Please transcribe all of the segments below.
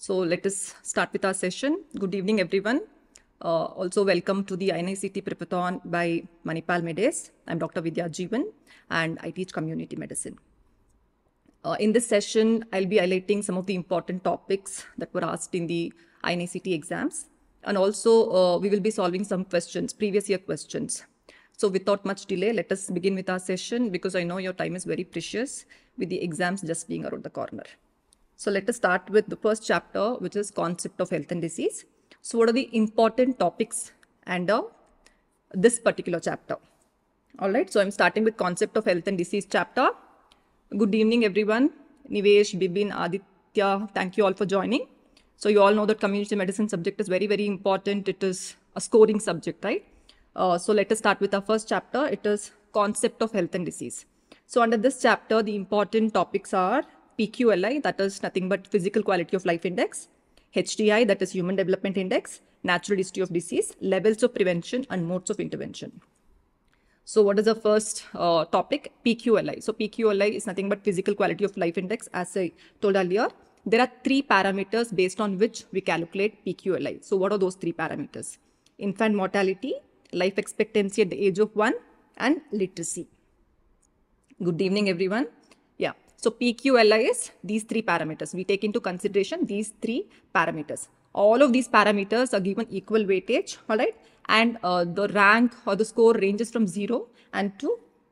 So let us start with our session. Good evening, everyone. Uh, also welcome to the INICT Preparathon by Manipal Medes. I'm Dr. Vidya Jeevan and I teach community medicine. Uh, in this session, I'll be highlighting some of the important topics that were asked in the INICT exams. And also, uh, we will be solving some questions, previous year questions. So without much delay, let us begin with our session because I know your time is very precious with the exams just being around the corner. So let us start with the first chapter, which is concept of health and disease. So what are the important topics under uh, this particular chapter? All right, so I'm starting with concept of health and disease chapter. Good evening, everyone. Nivesh, Bibin, Aditya, thank you all for joining. So you all know that community medicine subject is very, very important. It is a scoring subject, right? Uh, so let us start with our first chapter. It is concept of health and disease. So under this chapter, the important topics are PQLI, that is nothing but Physical Quality of Life Index, HDI, that is Human Development Index, Natural History of Disease, Levels of Prevention, and Modes of Intervention. So what is the first uh, topic? PQLI. So PQLI is nothing but Physical Quality of Life Index, as I told earlier. There are three parameters based on which we calculate PQLI. So what are those three parameters? Infant mortality, life expectancy at the age of 1, and literacy. Good evening, everyone. Yeah. So PQLI is these three parameters. We take into consideration these three parameters. All of these parameters are given equal weightage, all right? And uh, the rank or the score ranges from 0 and to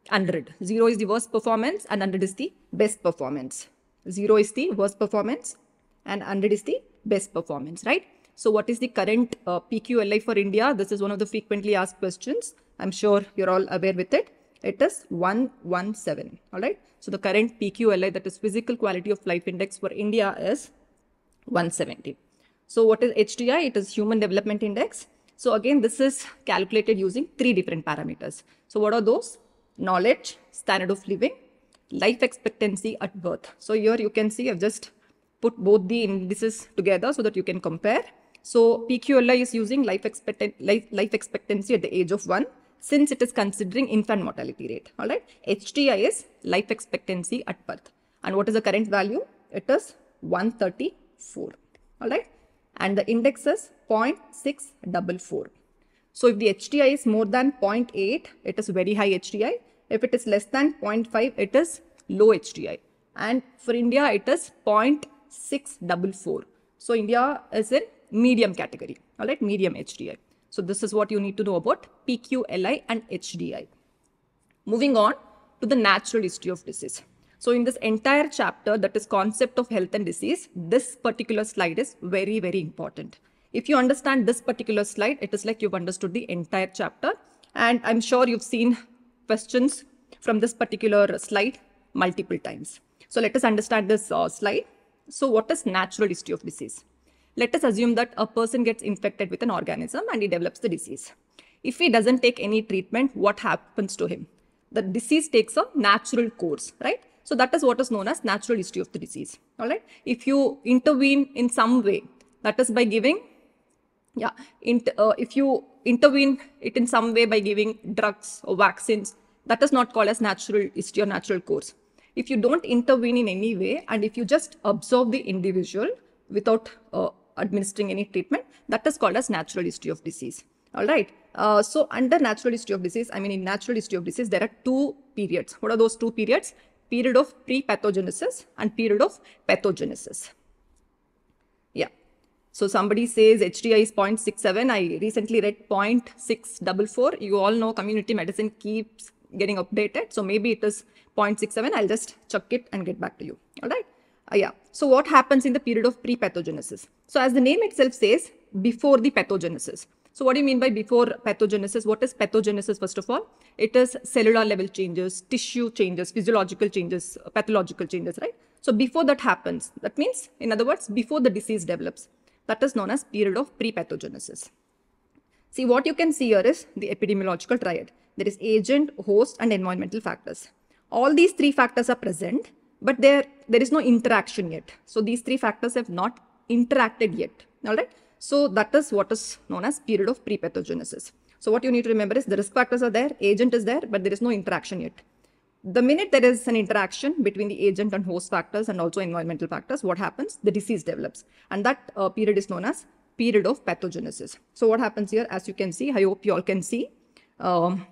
100. 0 is the worst performance and 100 is the best performance. 0 is the worst performance and 100 is the best performance, right? So what is the current uh, PQLI for India? This is one of the frequently asked questions. I'm sure you're all aware with it it is 117 all right so the current pqli that is physical quality of life index for india is 170 so what is hdi it is human development index so again this is calculated using three different parameters so what are those knowledge standard of living life expectancy at birth so here you can see i've just put both the indices together so that you can compare so pqli is using life, expectancy, life, life expectancy at the age of 1 since it is considering infant mortality rate. All right. HDI is life expectancy at birth. And what is the current value? It is 134. All right. And the index is 0.644. So if the HDI is more than 0.8, it is very high HDI. If it is less than 0.5, it is low HDI. And for India, it is 0.644. So India is in medium category. All right. Medium HDI. So this is what you need to know about PQLI and HDI. Moving on to the natural history of disease. So in this entire chapter, that is concept of health and disease, this particular slide is very, very important. If you understand this particular slide, it is like you've understood the entire chapter. And I'm sure you've seen questions from this particular slide multiple times. So let us understand this uh, slide. So what is natural history of disease? let us assume that a person gets infected with an organism and he develops the disease. If he doesn't take any treatment, what happens to him? The disease takes a natural course, right? So that is what is known as natural history of the disease. All right. If you intervene in some way, that is by giving, yeah, uh, if you intervene it in some way by giving drugs or vaccines, that is not called as natural history or natural course. If you don't intervene in any way and if you just observe the individual without uh, administering any treatment. That is called as natural history of disease. All right. Uh, so under natural history of disease, I mean in natural history of disease, there are two periods. What are those two periods? Period of pre-pathogenesis and period of pathogenesis. Yeah. So somebody says HDI is 0.67. I recently read 0.644. You all know community medicine keeps getting updated. So maybe it is 0.67. I'll just check it and get back to you. All right. Uh, yeah. So what happens in the period of pre-pathogenesis? So as the name itself says, before the pathogenesis. So what do you mean by before pathogenesis? What is pathogenesis first of all? It is cellular level changes, tissue changes, physiological changes, uh, pathological changes, right? So before that happens, that means in other words, before the disease develops, that is known as period of pre-pathogenesis. See what you can see here is the epidemiological triad. There is agent, host and environmental factors. All these three factors are present but there there is no interaction yet so these three factors have not interacted yet all right so that is what is known as period of prepathogenesis so what you need to remember is the risk factors are there agent is there but there is no interaction yet the minute there is an interaction between the agent and host factors and also environmental factors what happens the disease develops and that uh, period is known as period of pathogenesis so what happens here as you can see i hope you all can see um,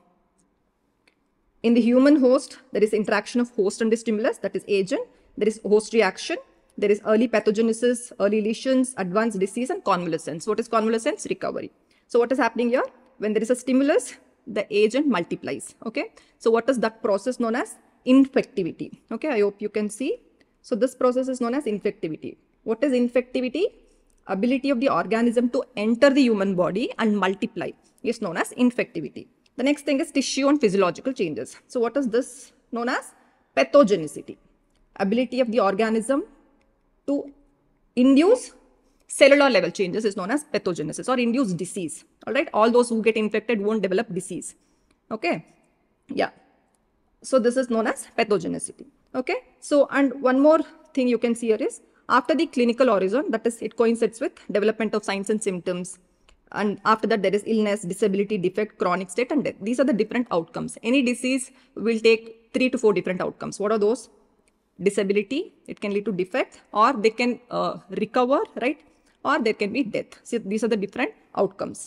in the human host, there is interaction of host and the stimulus, that is agent. There is host reaction. There is early pathogenesis, early lesions, advanced disease, and convalescence. What is convalescence? Recovery. So what is happening here? When there is a stimulus, the agent multiplies. Okay. So what is that process known as infectivity? Okay. I hope you can see. So this process is known as infectivity. What is infectivity? Ability of the organism to enter the human body and multiply is known as infectivity. The next thing is tissue and physiological changes. So what is this known as? Pathogenicity. Ability of the organism to induce cellular level changes is known as pathogenesis or induce disease. All right. All those who get infected won't develop disease. Okay. Yeah. So this is known as pathogenicity. Okay. So and one more thing you can see here is after the clinical horizon, that is it coincides with development of signs and symptoms, and after that there is illness disability defect chronic state and death these are the different outcomes any disease will take three to four different outcomes what are those disability it can lead to defect or they can uh, recover right or there can be death so these are the different outcomes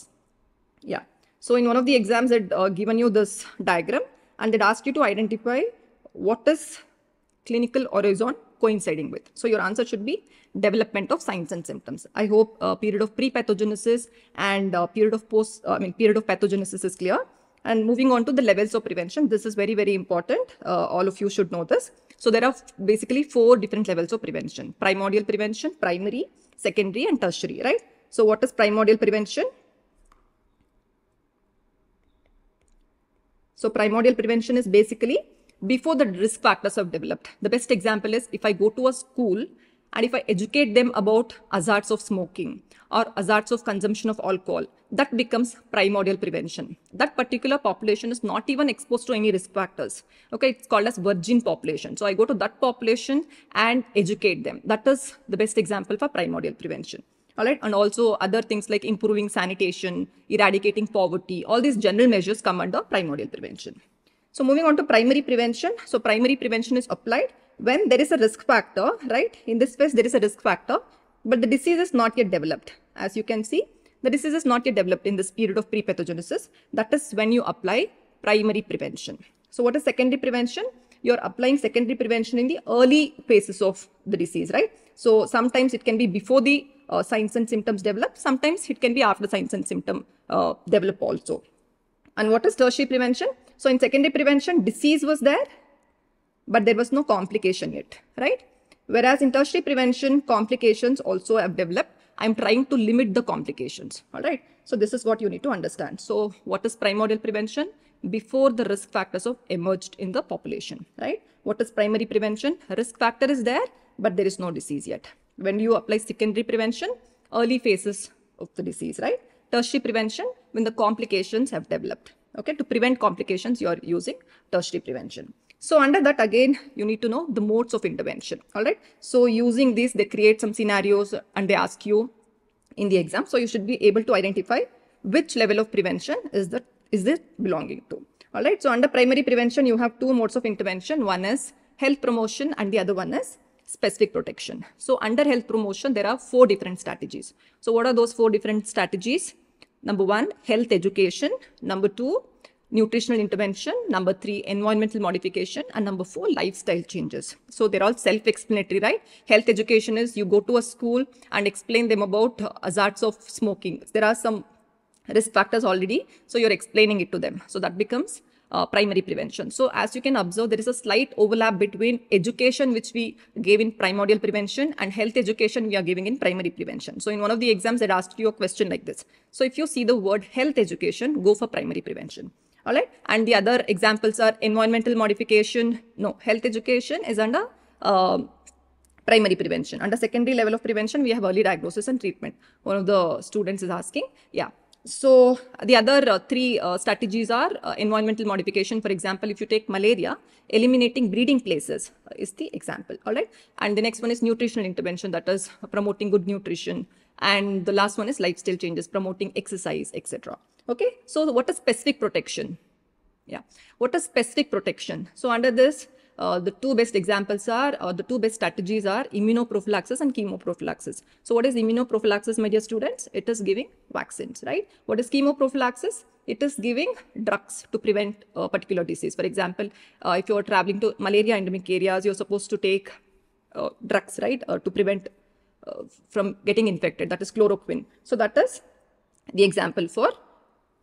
yeah so in one of the exams that uh, given you this diagram and they'd asked you to identify what is clinical horizon coinciding with. So your answer should be development of signs and symptoms. I hope uh, period of pre-pathogenesis and uh, period of post, uh, I mean, period of pathogenesis is clear. And moving on to the levels of prevention, this is very, very important. Uh, all of you should know this. So there are basically four different levels of prevention. Primordial prevention, primary, secondary and tertiary, right? So what is primordial prevention? So primordial prevention is basically before the risk factors have developed. The best example is if I go to a school and if I educate them about hazards of smoking or hazards of consumption of alcohol, that becomes primordial prevention. That particular population is not even exposed to any risk factors. Okay, it's called as virgin population. So I go to that population and educate them. That is the best example for primordial prevention. All right, and also other things like improving sanitation, eradicating poverty, all these general measures come under primordial prevention. So moving on to primary prevention. So primary prevention is applied when there is a risk factor, right? In this phase, there is a risk factor, but the disease is not yet developed. As you can see, the disease is not yet developed in this period of pre-pathogenesis. That is when you apply primary prevention. So what is secondary prevention? You're applying secondary prevention in the early phases of the disease, right? So sometimes it can be before the uh, signs and symptoms develop. Sometimes it can be after signs and symptom uh, develop also. And what is tertiary prevention? So in secondary prevention, disease was there, but there was no complication yet, right? Whereas in tertiary prevention, complications also have developed. I'm trying to limit the complications, all right? So this is what you need to understand. So what is primordial prevention? Before the risk factors of emerged in the population, right? What is primary prevention? Risk factor is there, but there is no disease yet. When you apply secondary prevention, early phases of the disease, right? Tertiary prevention, when the complications have developed. Okay, to prevent complications, you are using tertiary prevention. So under that, again, you need to know the modes of intervention. All right. So using this, they create some scenarios and they ask you in the exam. So you should be able to identify which level of prevention is that is this belonging to. All right. So under primary prevention, you have two modes of intervention. One is health promotion and the other one is specific protection. So under health promotion, there are four different strategies. So what are those four different strategies? Number one, health education. Number two, nutritional intervention. Number three, environmental modification. And number four, lifestyle changes. So they're all self-explanatory, right? Health education is you go to a school and explain them about uh, hazards of smoking. There are some risk factors already. So you're explaining it to them. So that becomes uh, primary prevention. So as you can observe, there is a slight overlap between education, which we gave in primordial prevention and health education we are giving in primary prevention. So in one of the exams, that asked you a question like this. So if you see the word health education, go for primary prevention. All right. And the other examples are environmental modification. No, health education is under uh, primary prevention. Under secondary level of prevention, we have early diagnosis and treatment. One of the students is asking, yeah so the other uh, three uh, strategies are uh, environmental modification. For example, if you take malaria, eliminating breeding places uh, is the example. All right. And the next one is nutritional intervention, that is uh, promoting good nutrition. And the last one is lifestyle changes, promoting exercise, etc. Okay. So what is specific protection? Yeah. What is specific protection? So under this, uh, the two best examples are, or uh, the two best strategies are immunoprophylaxis and chemoprophylaxis. So what is immunoprophylaxis, my dear students? It is giving vaccines, right? What is chemoprophylaxis? It is giving drugs to prevent a particular disease. For example, uh, if you are traveling to malaria endemic areas, you're supposed to take uh, drugs, right, uh, to prevent uh, from getting infected. That is chloroquine. So that is the example for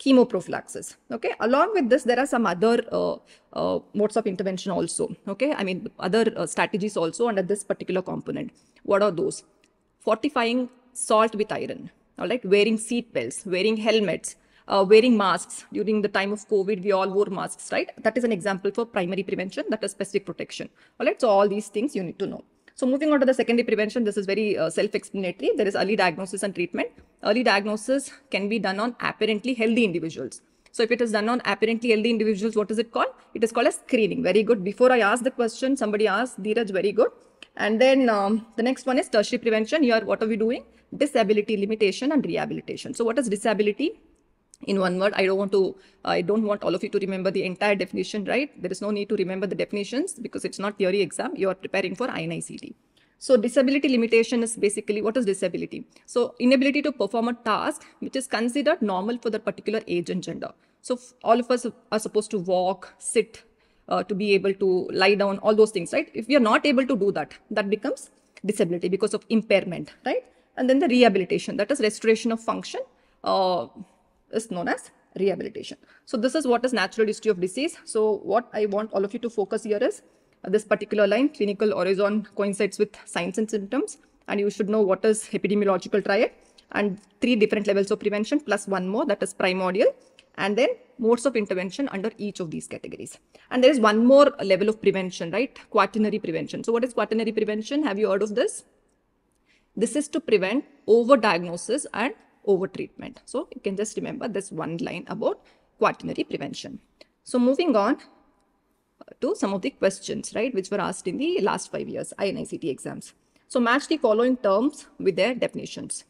chemoprophylaxis okay along with this there are some other uh, uh, modes of intervention also okay i mean other uh, strategies also under this particular component what are those fortifying salt with iron all right wearing seat belts wearing helmets uh, wearing masks during the time of covid we all wore masks right that is an example for primary prevention that is specific protection all right so all these things you need to know so moving on to the secondary prevention, this is very uh, self-explanatory. There is early diagnosis and treatment. Early diagnosis can be done on apparently healthy individuals. So if it is done on apparently healthy individuals, what is it called? It is called as screening. Very good. Before I ask the question, somebody asked, Dheeraj, very good. And then um, the next one is tertiary prevention. Here, what are we doing? Disability limitation and rehabilitation. So what is disability? in one word i don't want to i don't want all of you to remember the entire definition right there is no need to remember the definitions because it's not theory exam you are preparing for INICT so disability limitation is basically what is disability so inability to perform a task which is considered normal for the particular age and gender so all of us are supposed to walk sit uh, to be able to lie down all those things right if we are not able to do that that becomes disability because of impairment right and then the rehabilitation that is restoration of function uh, is known as rehabilitation. So this is what is natural history of disease. So what I want all of you to focus here is this particular line, clinical horizon coincides with signs and symptoms. And you should know what is epidemiological triad and three different levels of prevention plus one more that is primordial and then modes of intervention under each of these categories. And there is one more level of prevention, right? Quaternary prevention. So what is quaternary prevention? Have you heard of this? This is to prevent overdiagnosis and over treatment. So you can just remember this one line about quaternary prevention. So moving on uh, to some of the questions, right, which were asked in the last five years INICT exams. So match the following terms with their definitions.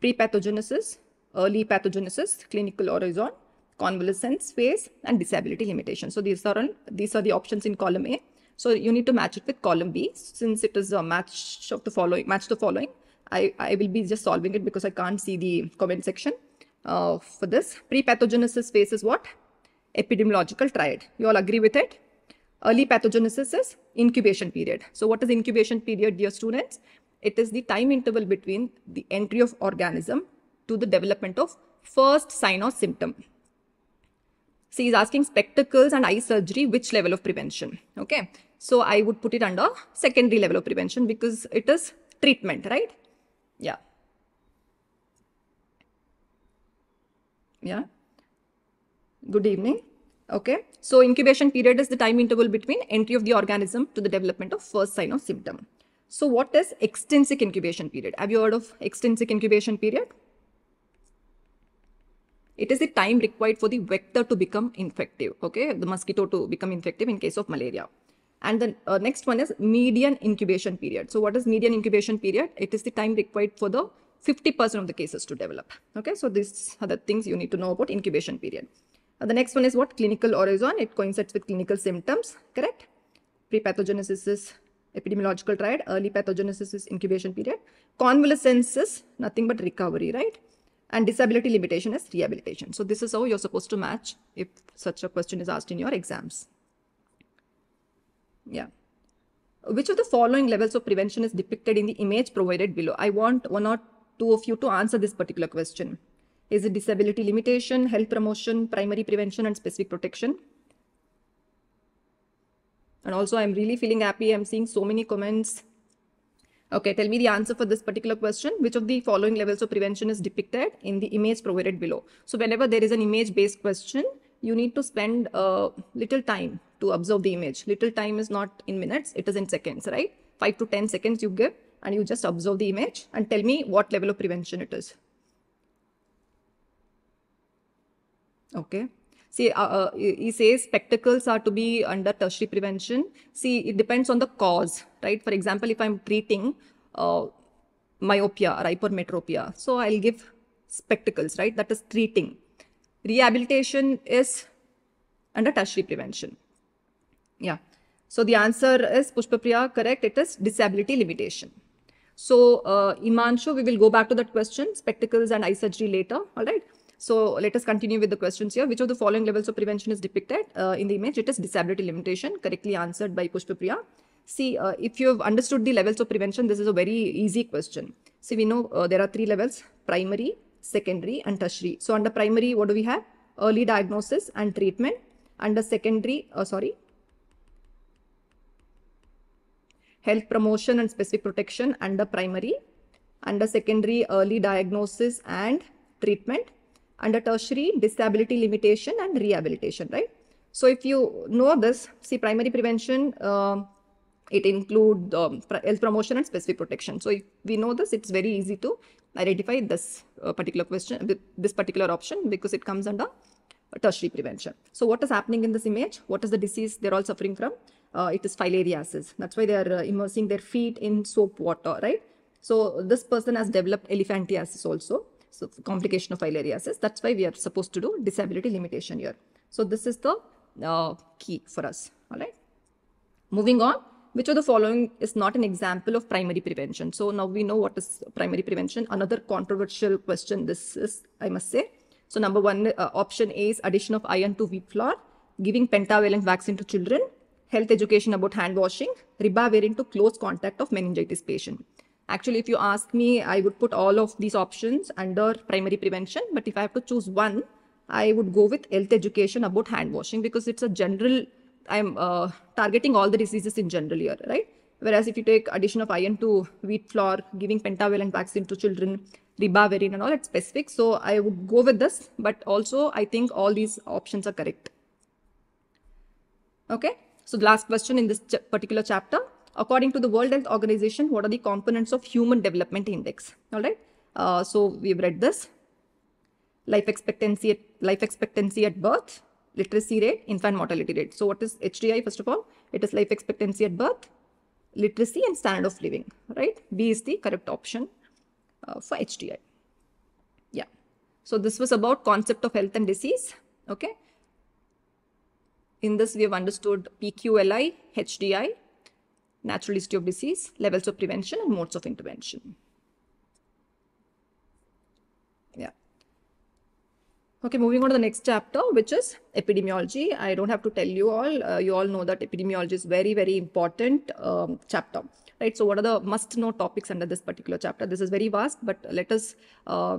Pre-pathogenesis, early pathogenesis, clinical horizon, convalescence phase, and disability limitation. So these are, on, these are the options in column A. So you need to match it with column B since it is a match of the following, match the following. I, I will be just solving it because I can't see the comment section uh, for this. Pre-pathogenesis phase is what? Epidemiological triad. You all agree with it? Early pathogenesis is incubation period. So what is incubation period, dear students? It is the time interval between the entry of organism to the development of first sign or symptom. So he's asking spectacles and eye surgery, which level of prevention? Okay. So I would put it under secondary level of prevention because it is treatment, right? Yeah. Yeah. Good evening. Okay. So incubation period is the time interval between entry of the organism to the development of first sign of symptom. So what is extrinsic incubation period? Have you heard of extrinsic incubation period? It is the time required for the vector to become infective. Okay. The mosquito to become infective in case of malaria. And the uh, next one is median incubation period. So what is median incubation period? It is the time required for the 50% of the cases to develop. Okay, so these are the things you need to know about incubation period. Uh, the next one is what? Clinical horizon. It coincides with clinical symptoms, correct? Pre-pathogenesis is epidemiological triad. Early pathogenesis is incubation period. Convalescence is nothing but recovery, right? And disability limitation is rehabilitation. So this is how you're supposed to match if such a question is asked in your exams. Yeah. Which of the following levels of prevention is depicted in the image provided below? I want one or two of you to answer this particular question. Is it disability limitation, health promotion, primary prevention, and specific protection? And also, I'm really feeling happy. I'm seeing so many comments. Okay, tell me the answer for this particular question. Which of the following levels of prevention is depicted in the image provided below? So whenever there is an image-based question, you need to spend a uh, little time to observe the image. Little time is not in minutes, it is in seconds, right? 5 to 10 seconds you give and you just observe the image and tell me what level of prevention it is. Okay. See, uh, uh he says spectacles are to be under tertiary prevention. See, it depends on the cause, right? For example, if I'm treating uh, myopia or hypermetropia, so I'll give spectacles, right? That is treating. Rehabilitation is under tertiary prevention. Yeah. So the answer is Pushpapriya, correct. It is disability limitation. So uh, Imanshu, we will go back to that question, spectacles and eye surgery later. All right. So let us continue with the questions here. Which of the following levels of prevention is depicted uh, in the image? It is disability limitation, correctly answered by Pushpapriya. See, uh, if you have understood the levels of prevention, this is a very easy question. See, we know uh, there are three levels, primary, secondary and tertiary. So under primary, what do we have? Early diagnosis and treatment. Under secondary, uh, sorry, health promotion and specific protection under primary, under secondary early diagnosis and treatment, under tertiary disability limitation and rehabilitation, right? So if you know this, see primary prevention, uh, it includes um, health promotion and specific protection. So if we know this, it's very easy to identify this uh, particular question, this particular option because it comes under tertiary prevention. So what is happening in this image? What is the disease they're all suffering from? uh, it is filariasis. That's why they are uh, immersing their feet in soap water, right? So this person has developed elephantiasis also. So complication of filariasis. That's why we are supposed to do disability limitation here. So this is the uh, key for us. All right. Moving on, which of the following is not an example of primary prevention? So now we know what is primary prevention. Another controversial question this is, I must say. So number one, uh, option A is addition of iron to wheat flour, giving pentavalent vaccine to children, health education about hand washing, ribavirin to close contact of meningitis patient. Actually, if you ask me, I would put all of these options under primary prevention. But if I have to choose one, I would go with health education about hand washing because it's a general, I'm uh, targeting all the diseases in general here, right? Whereas if you take addition of iron to wheat flour, giving pentavalent vaccine to children, ribavirin and all, it's specific. So I would go with this, but also I think all these options are correct. Okay. So the last question in this ch particular chapter, according to the World Health Organization, what are the components of human development index? All right. Uh, so we've read this. Life expectancy at, life expectancy at birth, literacy rate, infant mortality rate. So what is HDI first of all? It is life expectancy at birth, literacy and standard of living, right? B is the correct option uh, for HDI. Yeah. So this was about concept of health and disease. Okay. In this, we have understood PQLI, HDI, natural history of disease, levels of prevention, and modes of intervention. Yeah. Okay, moving on to the next chapter, which is epidemiology. I don't have to tell you all. Uh, you all know that epidemiology is very, very important um, chapter, right? So what are the must-know topics under this particular chapter? This is very vast, but let us uh,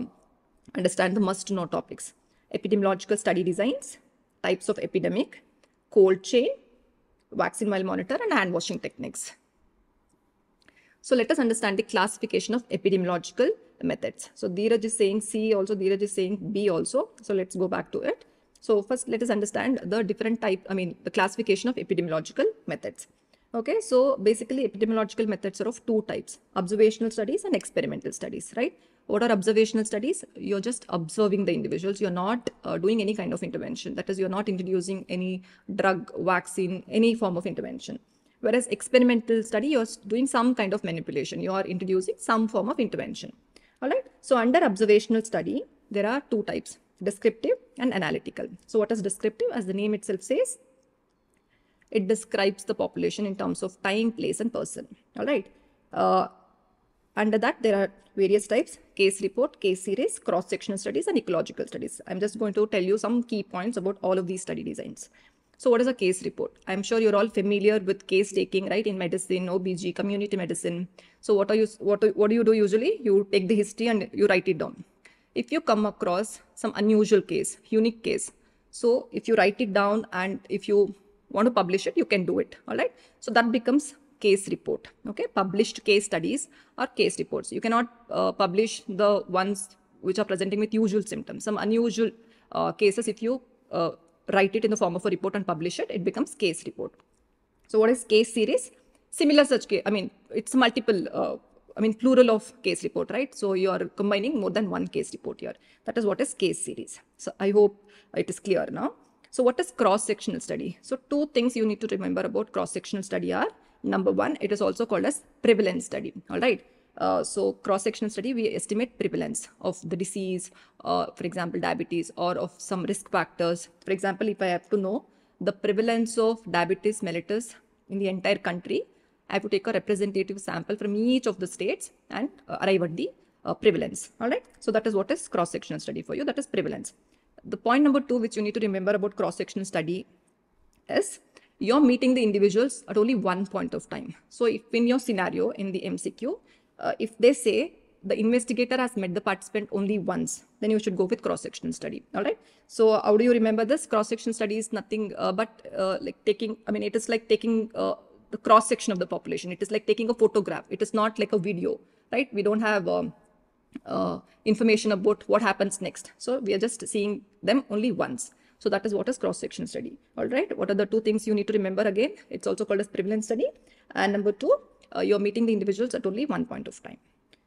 understand the must-know topics. Epidemiological study designs, types of epidemic, cold chain, vaccine while monitor, and hand washing techniques. So let us understand the classification of epidemiological methods. So Dheeraj is saying C also, Dheeraj is saying B also. So let's go back to it. So first let us understand the different type, I mean the classification of epidemiological methods. Okay, so basically epidemiological methods are of two types, observational studies and experimental studies, right? what are observational studies you're just observing the individuals you're not uh, doing any kind of intervention that is you're not introducing any drug vaccine any form of intervention whereas experimental study you're doing some kind of manipulation you are introducing some form of intervention all right so under observational study there are two types descriptive and analytical so what is descriptive as the name itself says it describes the population in terms of time place and person all right uh, under that, there are various types, case report, case series, cross-sectional studies, and ecological studies. I'm just going to tell you some key points about all of these study designs. So what is a case report? I'm sure you're all familiar with case taking, right? In medicine, OBG, community medicine. So what are you, what, what do you do usually? You take the history and you write it down. If you come across some unusual case, unique case, so if you write it down and if you want to publish it, you can do it. All right. So that becomes case report okay published case studies or case reports you cannot uh, publish the ones which are presenting with usual symptoms some unusual uh, cases if you uh, write it in the form of a report and publish it it becomes case report so what is case series similar such case i mean it's multiple uh, i mean plural of case report right so you are combining more than one case report here that is what is case series so i hope it is clear now so what is cross sectional study so two things you need to remember about cross sectional study are number one, it is also called as prevalence study. All right. Uh, so cross-sectional study, we estimate prevalence of the disease, uh, for example, diabetes or of some risk factors. For example, if I have to know the prevalence of diabetes mellitus in the entire country, I have to take a representative sample from each of the states and uh, arrive at the uh, prevalence. All right. So that is what is cross-sectional study for you. That is prevalence. The point number two, which you need to remember about cross-sectional study is you're meeting the individuals at only one point of time. So if in your scenario in the MCQ, uh, if they say the investigator has met the participant only once, then you should go with cross-section study. All right. So how do you remember this? Cross-section study is nothing uh, but uh, like taking, I mean, it is like taking uh, the cross-section of the population. It is like taking a photograph. It is not like a video, right? We don't have um, uh, information about what happens next. So we are just seeing them only once. So that is what is cross-section study. All right. What are the two things you need to remember again? It's also called as prevalence study. And number two, uh, you're meeting the individuals at only one point of time.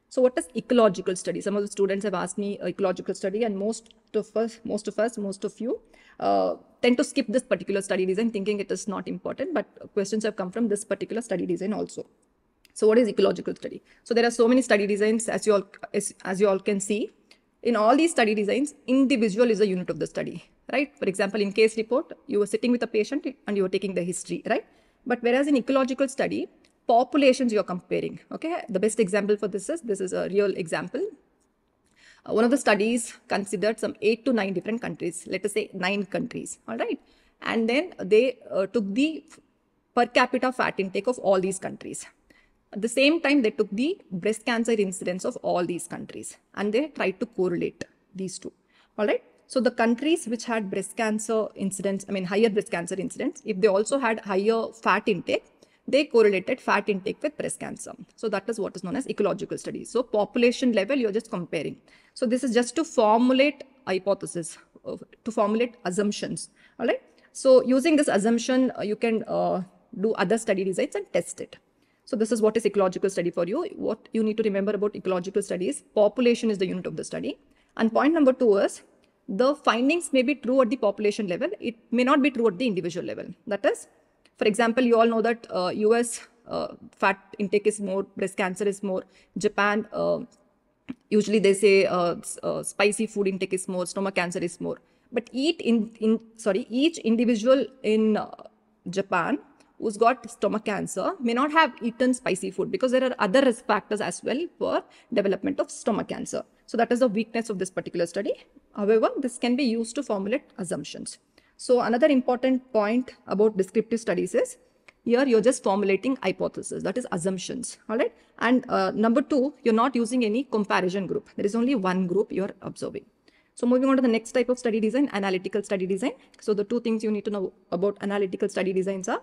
So what is ecological study? Some of the students have asked me uh, ecological study and most of us, most of us, most of you uh, tend to skip this particular study design thinking it is not important, but questions have come from this particular study design also. So what is ecological study? So there are so many study designs as you all, as, as you all can see. In all these study designs, individual is a unit of the study right? For example, in case report, you were sitting with a patient and you were taking the history, right? But whereas in ecological study, populations you're comparing, okay? The best example for this is, this is a real example. Uh, one of the studies considered some eight to nine different countries, let us say nine countries, all right? And then they uh, took the per capita fat intake of all these countries. At the same time, they took the breast cancer incidence of all these countries and they tried to correlate these two. All right. So the countries which had breast cancer incidence, I mean higher breast cancer incidence, if they also had higher fat intake, they correlated fat intake with breast cancer. So that is what is known as ecological studies. So population level, you're just comparing. So this is just to formulate hypothesis, uh, to formulate assumptions. All right. So using this assumption, uh, you can uh, do other study designs and test it. So this is what is ecological study for you. What you need to remember about ecological studies, population is the unit of the study. And point number two is the findings may be true at the population level. It may not be true at the individual level. That is, for example, you all know that uh, US uh, fat intake is more, breast cancer is more, Japan, uh, usually they say uh, uh, spicy food intake is more, stomach cancer is more. But each, in, in, sorry, each individual in uh, Japan who's got stomach cancer may not have eaten spicy food because there are other risk factors as well for development of stomach cancer. So that is the weakness of this particular study. However, this can be used to formulate assumptions. So another important point about descriptive studies is here you're just formulating hypotheses that is assumptions all right and uh, number two you're not using any comparison group there is only one group you're observing so moving on to the next type of study design analytical study design so the two things you need to know about analytical study designs are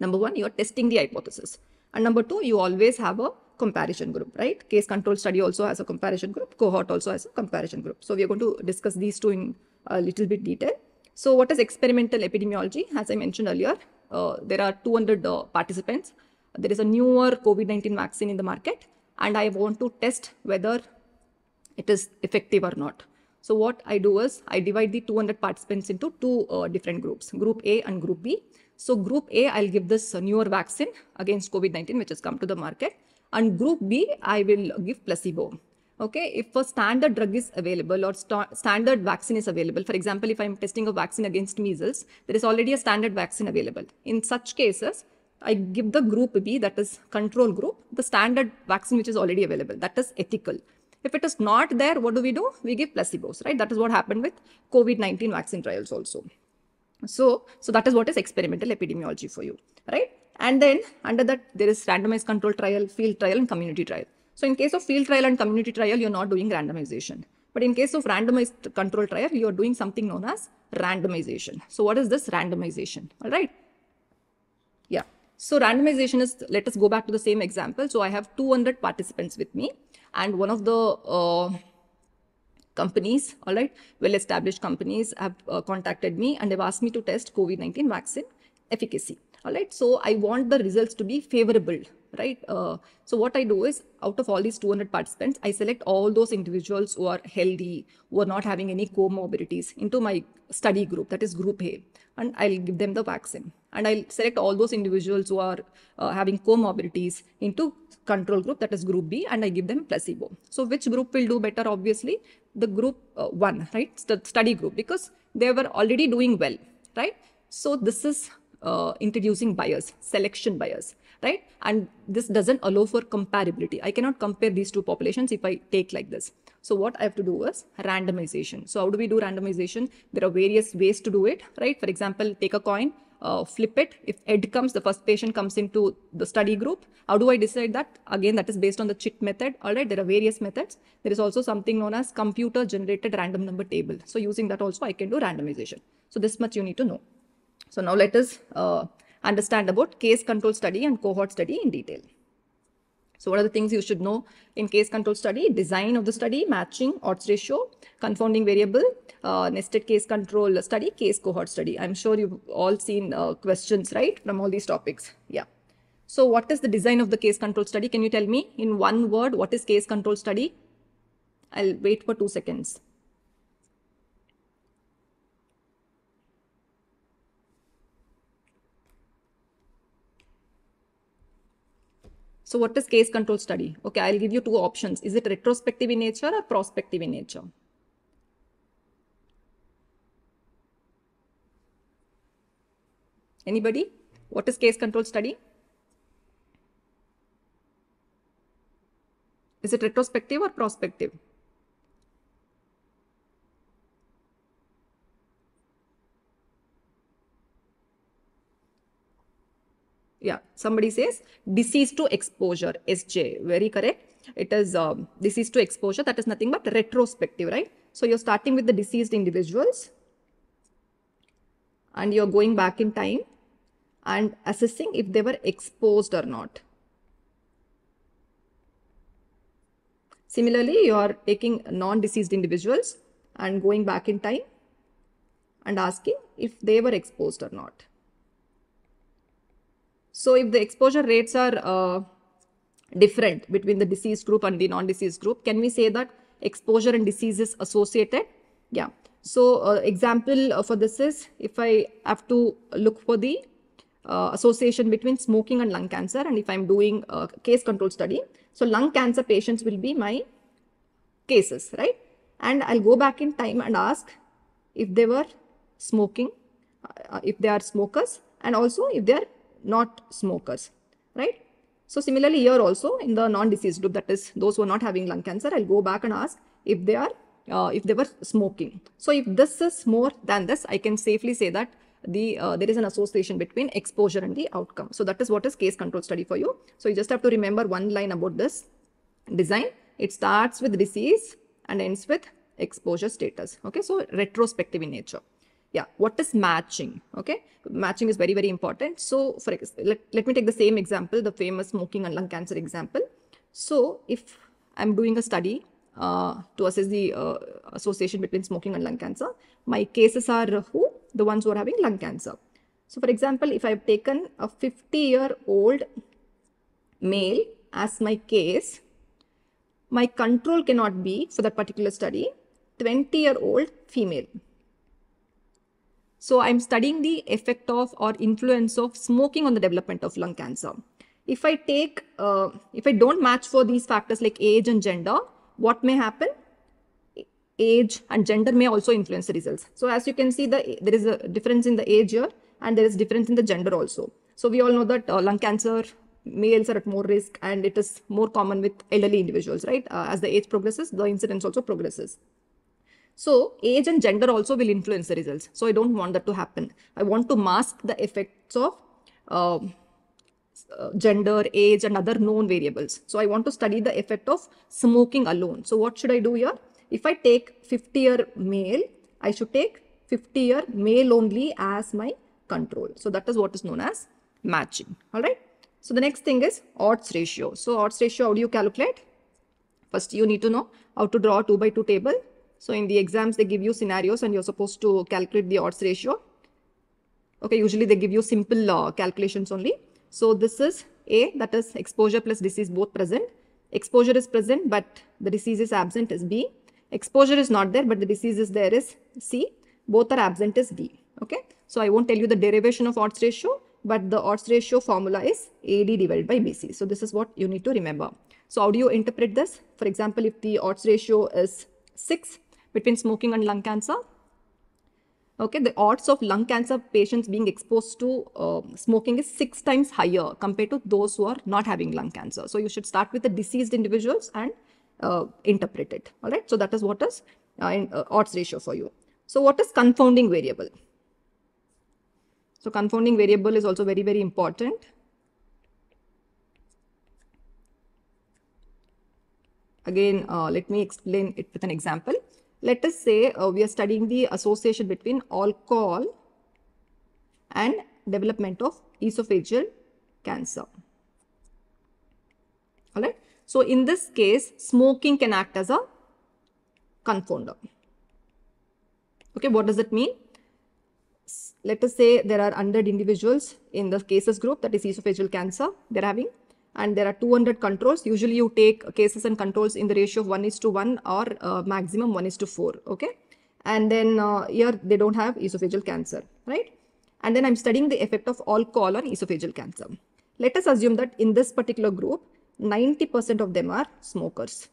number one you're testing the hypothesis and number two you always have a comparison group, right? Case control study also has a comparison group, cohort also has a comparison group. So we are going to discuss these two in a little bit detail. So what is experimental epidemiology? As I mentioned earlier, uh, there are 200 uh, participants. There is a newer COVID-19 vaccine in the market and I want to test whether it is effective or not. So what I do is I divide the 200 participants into two uh, different groups, group A and group B. So group A, I'll give this newer vaccine against COVID-19, which has come to the market and group B, I will give placebo. Okay, if a standard drug is available or st standard vaccine is available, for example, if I'm testing a vaccine against measles, there is already a standard vaccine available. In such cases, I give the group B, that is control group, the standard vaccine which is already available. That is ethical. If it is not there, what do we do? We give placebos, right? That is what happened with COVID-19 vaccine trials also. So, so that is what is experimental epidemiology for you, right? And then under that, there is randomized control trial, field trial, and community trial. So in case of field trial and community trial, you're not doing randomization. But in case of randomized control trial, you're doing something known as randomization. So what is this randomization? All right. Yeah. So randomization is, let us go back to the same example. So I have 200 participants with me and one of the uh, companies, all right, well-established companies have uh, contacted me and they've asked me to test COVID-19 vaccine efficacy all right so i want the results to be favorable right uh, so what i do is out of all these 200 participants i select all those individuals who are healthy who are not having any comorbidities into my study group that is group a and i'll give them the vaccine and i'll select all those individuals who are uh, having comorbidities into control group that is group b and i give them placebo so which group will do better obviously the group uh, 1 right St study group because they were already doing well right so this is uh, introducing bias, selection bias, right? And this doesn't allow for comparability. I cannot compare these two populations if I take like this. So what I have to do is randomization. So how do we do randomization? There are various ways to do it, right? For example, take a coin, uh, flip it. If ED comes, the first patient comes into the study group. How do I decide that? Again, that is based on the CHIT method. All right, there are various methods. There is also something known as computer generated random number table. So using that also, I can do randomization. So this much you need to know. So now let us uh, understand about case control study and cohort study in detail. So what are the things you should know in case control study? Design of the study, matching, odds ratio, confounding variable, uh, nested case control study, case cohort study. I'm sure you've all seen uh, questions, right, from all these topics. Yeah. So what is the design of the case control study? Can you tell me in one word what is case control study? I'll wait for two seconds. So what is case control study? Okay, I'll give you two options. Is it retrospective in nature or prospective in nature? Anybody? What is case control study? Is it retrospective or prospective? yeah somebody says disease to exposure sj very correct it is um, disease to exposure that is nothing but retrospective right so you're starting with the deceased individuals and you're going back in time and assessing if they were exposed or not similarly you are taking non-deceased individuals and going back in time and asking if they were exposed or not so if the exposure rates are uh, different between the disease group and the non-disease group, can we say that exposure and disease is associated? Yeah. So uh, example uh, for this is if I have to look for the uh, association between smoking and lung cancer and if I'm doing a case control study, so lung cancer patients will be my cases, right? And I'll go back in time and ask if they were smoking, uh, if they are smokers and also if they are not smokers, right? So similarly here also in the non-disease group, that is those who are not having lung cancer, I'll go back and ask if they are, uh, if they were smoking. So if this is more than this, I can safely say that the uh, there is an association between exposure and the outcome. So that is what is case control study for you. So you just have to remember one line about this design. It starts with disease and ends with exposure status. Okay, so retrospective in nature yeah what is matching okay matching is very very important so for let, let me take the same example the famous smoking and lung cancer example so if i'm doing a study uh, to assess the uh, association between smoking and lung cancer my cases are who the ones who are having lung cancer so for example if i've taken a 50 year old male as my case my control cannot be for that particular study 20 year old female so I'm studying the effect of or influence of smoking on the development of lung cancer. If I take, uh, if I don't match for these factors like age and gender, what may happen? Age and gender may also influence the results. So as you can see, the, there is a difference in the age here and there is difference in the gender also. So we all know that uh, lung cancer males are at more risk and it is more common with elderly individuals, right? Uh, as the age progresses, the incidence also progresses. So age and gender also will influence the results. So I don't want that to happen. I want to mask the effects of uh, uh, gender, age and other known variables. So I want to study the effect of smoking alone. So what should I do here? If I take 50 year male, I should take 50 year male only as my control. So that is what is known as matching. All right. So the next thing is odds ratio. So odds ratio, how do you calculate? First, you need to know how to draw 2 by 2 table. So in the exams, they give you scenarios and you're supposed to calculate the odds ratio. Okay, usually they give you simple uh, calculations only. So this is A, that is exposure plus disease both present. Exposure is present, but the disease is absent is B. Exposure is not there, but the disease is there is C. Both are absent is D. Okay, so I won't tell you the derivation of odds ratio, but the odds ratio formula is AD divided by BC. So this is what you need to remember. So how do you interpret this? For example, if the odds ratio is 6, between smoking and lung cancer. Okay, the odds of lung cancer patients being exposed to uh, smoking is six times higher compared to those who are not having lung cancer. So you should start with the diseased individuals and uh, interpret it. All right, so that is what is uh, in, uh, odds ratio for you. So what is confounding variable? So confounding variable is also very, very important. Again, uh, let me explain it with an example. Let us say uh, we are studying the association between alcohol and development of esophageal cancer. Alright. So, in this case, smoking can act as a confounder. Okay, what does it mean? Let us say there are 100 individuals in the cases group that is esophageal cancer. They're having and there are 200 controls. Usually you take cases and controls in the ratio of 1 is to 1 or uh, maximum 1 is to 4. Okay. And then uh, here they don't have esophageal cancer, right? And then I'm studying the effect of alcohol on esophageal cancer. Let us assume that in this particular group, 90% of them are smokers.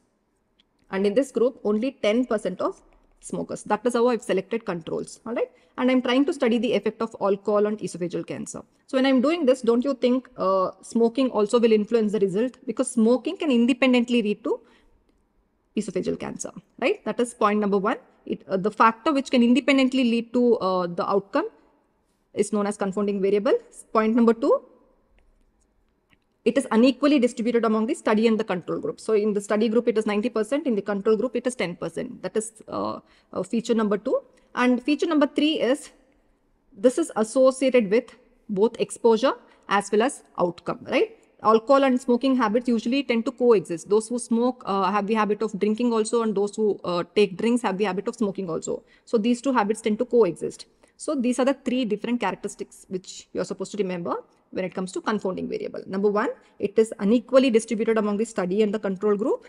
And in this group, only 10% of smokers. That is how I've selected controls, all right? And I'm trying to study the effect of alcohol on esophageal cancer. So when I'm doing this, don't you think uh, smoking also will influence the result? Because smoking can independently lead to esophageal cancer, right? That is point number one. It, uh, the factor which can independently lead to uh, the outcome is known as confounding variable. Point number two, it is unequally distributed among the study and the control group. So in the study group, it is 90%. In the control group, it is 10%. That is uh, uh, feature number two. And feature number three is this is associated with both exposure as well as outcome, right? Alcohol and smoking habits usually tend to coexist. Those who smoke uh, have the habit of drinking also and those who uh, take drinks have the habit of smoking also. So these two habits tend to coexist. So these are the three different characteristics which you're supposed to remember when it comes to confounding variable. Number one, it is unequally distributed among the study and the control group.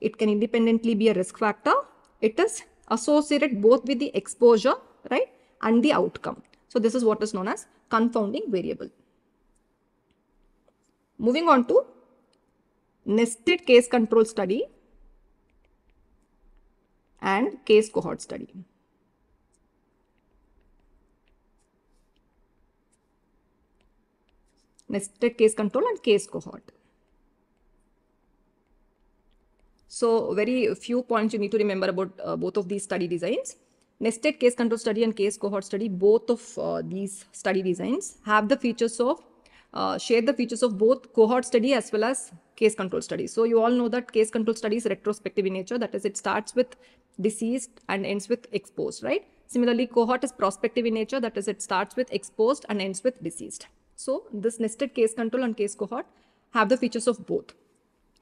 It can independently be a risk factor. It is associated both with the exposure, right, and the outcome. So this is what is known as confounding variable. Moving on to nested case control study and case cohort study. nested case control and case cohort. So very few points you need to remember about uh, both of these study designs. Nested case control study and case cohort study, both of uh, these study designs have the features of, uh, share the features of both cohort study as well as case control study. So you all know that case control study is retrospective in nature. That is, it starts with deceased and ends with exposed, right? Similarly, cohort is prospective in nature. That is, it starts with exposed and ends with deceased. So this nested case control and case cohort have the features of both.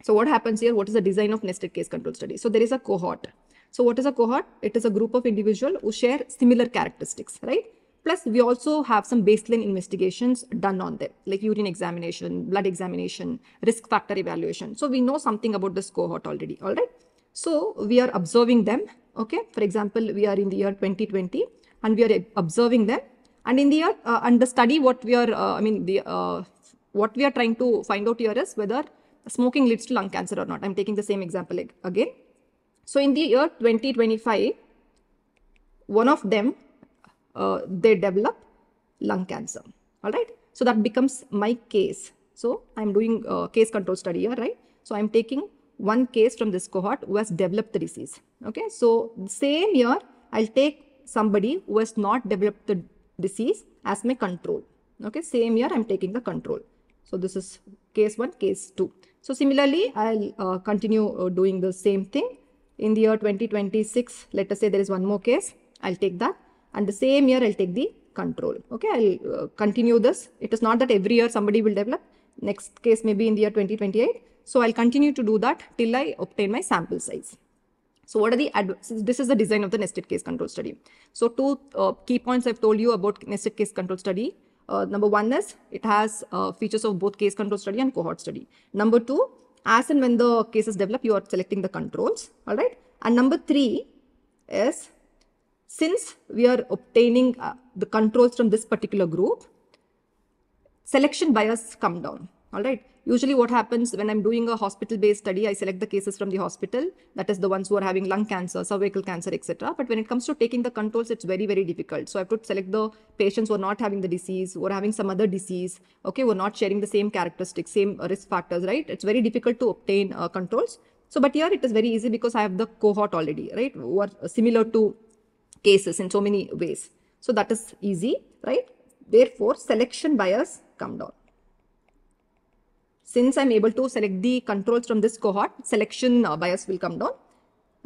So what happens here? What is the design of nested case control study? So there is a cohort. So what is a cohort? It is a group of individual who share similar characteristics, right? Plus, we also have some baseline investigations done on them, like urine examination, blood examination, risk factor evaluation. So we know something about this cohort already, all right? So we are observing them, okay? For example, we are in the year 2020 and we are observing them and in the uh, and the study, what we are, uh, I mean, the uh, what we are trying to find out here is whether smoking leads to lung cancer or not. I'm taking the same example again. So in the year 2025, one of them, uh, they develop lung cancer. All right. So that becomes my case. So I'm doing case control study here, right? So I'm taking one case from this cohort who has developed the disease. Okay, so same year, I'll take somebody who has not developed the disease as my control. Okay, same year I'm taking the control. So this is case 1, case 2. So similarly, I'll uh, continue uh, doing the same thing. In the year 2026, let us say there is one more case, I'll take that. And the same year, I'll take the control. Okay, I'll uh, continue this. It is not that every year somebody will develop. Next case may be in the year 2028. So I'll continue to do that till I obtain my sample size. So what are the, this is the design of the nested case control study. So two uh, key points I've told you about nested case control study. Uh, number one is it has uh, features of both case control study and cohort study. Number two, as and when the cases develop, you are selecting the controls, all right? And number three is since we are obtaining uh, the controls from this particular group, selection bias come down. All right. Usually what happens when I'm doing a hospital-based study, I select the cases from the hospital, that is the ones who are having lung cancer, cervical cancer, etc. But when it comes to taking the controls, it's very, very difficult. So I have to select the patients who are not having the disease, who are having some other disease, okay, who are not sharing the same characteristics, same risk factors, right? It's very difficult to obtain uh, controls. So, but here it is very easy because I have the cohort already, right, who are similar to cases in so many ways. So that is easy, right? Therefore, selection bias come down. Since I'm able to select the controls from this cohort, selection uh, bias will come down.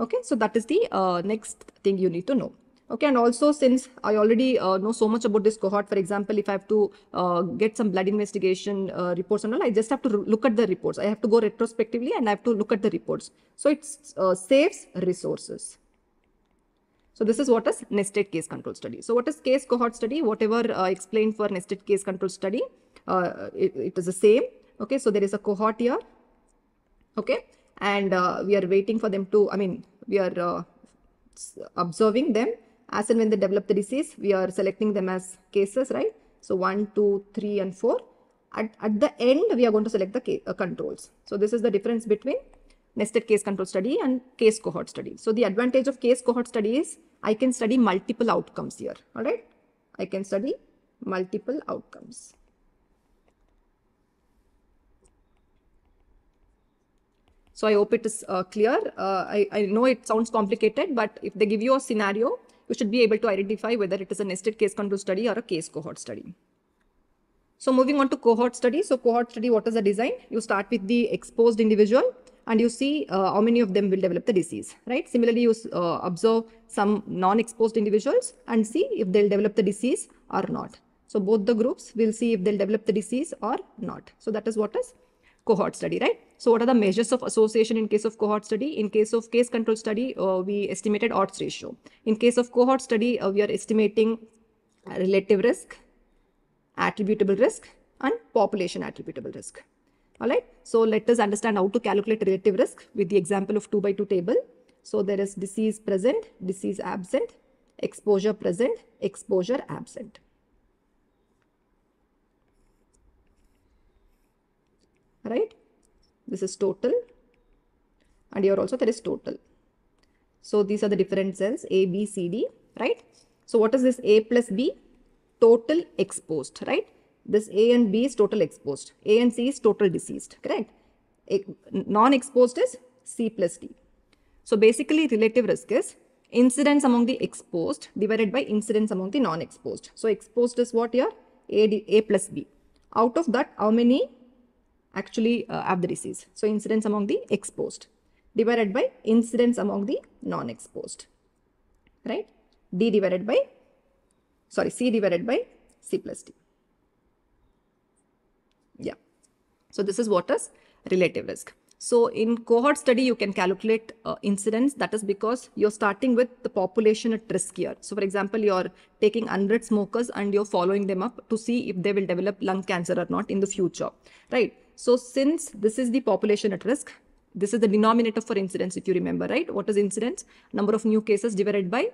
Okay, so that is the uh, next thing you need to know. Okay, and also since I already uh, know so much about this cohort, for example, if I have to uh, get some blood investigation uh, reports and all, I just have to look at the reports. I have to go retrospectively and I have to look at the reports. So it uh, saves resources. So this is what is nested case control study. So what is case cohort study? Whatever uh, explained for nested case control study, uh, it, it is the same. Okay, so there is a cohort here. Okay, and uh, we are waiting for them to, I mean, we are uh, observing them as and when they develop the disease, we are selecting them as cases, right? So 1, 2, 3 and 4. At, at the end, we are going to select the case, uh, controls. So this is the difference between nested case control study and case cohort study. So the advantage of case cohort study is I can study multiple outcomes here, all right? I can study multiple outcomes. So I hope it is uh, clear. Uh, I, I know it sounds complicated, but if they give you a scenario, you should be able to identify whether it is a nested case control study or a case cohort study. So moving on to cohort study. So cohort study, what is the design? You start with the exposed individual and you see uh, how many of them will develop the disease, right? Similarly, you uh, observe some non-exposed individuals and see if they'll develop the disease or not. So both the groups will see if they'll develop the disease or not. So that is what is cohort study, right? So what are the measures of association in case of cohort study? In case of case control study, uh, we estimated odds ratio. In case of cohort study, uh, we are estimating relative risk, attributable risk, and population attributable risk. All right. So let us understand how to calculate relative risk with the example of 2 by 2 table. So there is disease present, disease absent, exposure present, exposure absent. Right this is total and here also there is total. So these are the different cells A, B, C, D, right? So what is this A plus B? Total exposed, right? This A and B is total exposed. A and C is total deceased, correct? Non-exposed is C plus D. So basically relative risk is incidence among the exposed divided by incidence among the non-exposed. So exposed is what here? A, D, A plus B. Out of that, how many actually uh, disease. So incidence among the exposed divided by incidence among the non-exposed, right? D divided by, sorry, C divided by C plus D. Yeah. So this is what is relative risk. So in cohort study, you can calculate uh, incidence. That is because you're starting with the population at risk here. So for example, you're taking 100 smokers and you're following them up to see if they will develop lung cancer or not in the future, right? So since this is the population at risk, this is the denominator for incidence, if you remember, right? What is incidence? Number of new cases divided by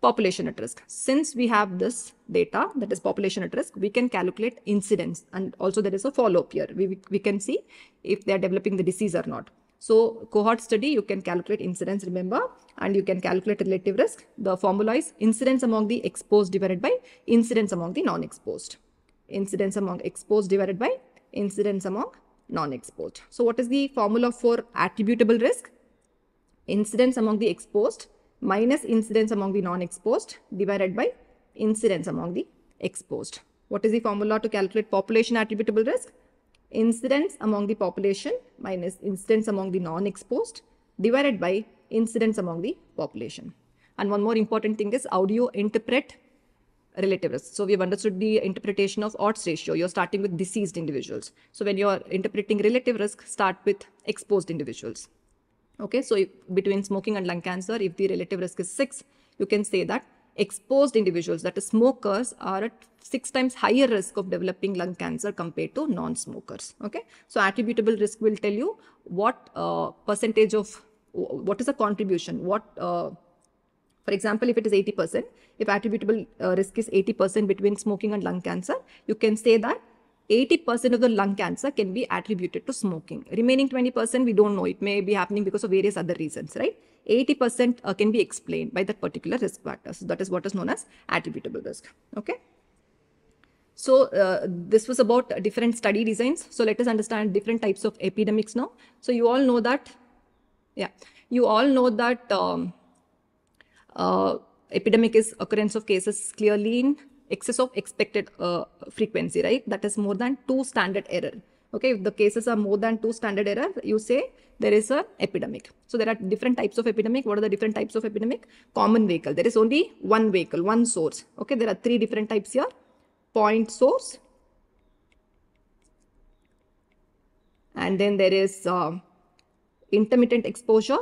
population at risk. Since we have this data, that is population at risk, we can calculate incidence. And also there is a follow-up here. We, we, can see if they are developing the disease or not. So cohort study, you can calculate incidence, remember, and you can calculate relative risk. The formula is incidence among the exposed divided by incidence among the non-exposed. Incidence among exposed divided by incidence among non-exposed. So what is the formula for attributable risk? Incidence among the exposed minus incidence among the non-exposed divided by incidence among the exposed. What is the formula to calculate population attributable risk? Incidence among the population minus incidence among the non-exposed divided by incidence among the population. And one more important thing is how do you interpret risk. So we've understood the interpretation of odds ratio. You're starting with deceased individuals. So when you're interpreting relative risk, start with exposed individuals. Okay, so if, between smoking and lung cancer, if the relative risk is 6, you can say that exposed individuals, that is smokers, are at 6 times higher risk of developing lung cancer compared to non-smokers. Okay, so attributable risk will tell you what uh, percentage of, what is the contribution, what uh, for example, if it is 80%, if attributable uh, risk is 80% between smoking and lung cancer, you can say that 80% of the lung cancer can be attributed to smoking. Remaining 20%, we don't know. It may be happening because of various other reasons, right? 80% uh, can be explained by that particular risk factor. So that is what is known as attributable risk. Okay. So uh, this was about different study designs. So let us understand different types of epidemics now. So you all know that, yeah, you all know that um, uh, epidemic is occurrence of cases clearly in excess of expected uh, frequency, right? That is more than two standard error okay if the cases are more than two standard error you say there is a epidemic so there are different types of epidemic what are the different types of epidemic common vehicle there is only one vehicle one source okay there are three different types here point source and then there is uh, intermittent exposure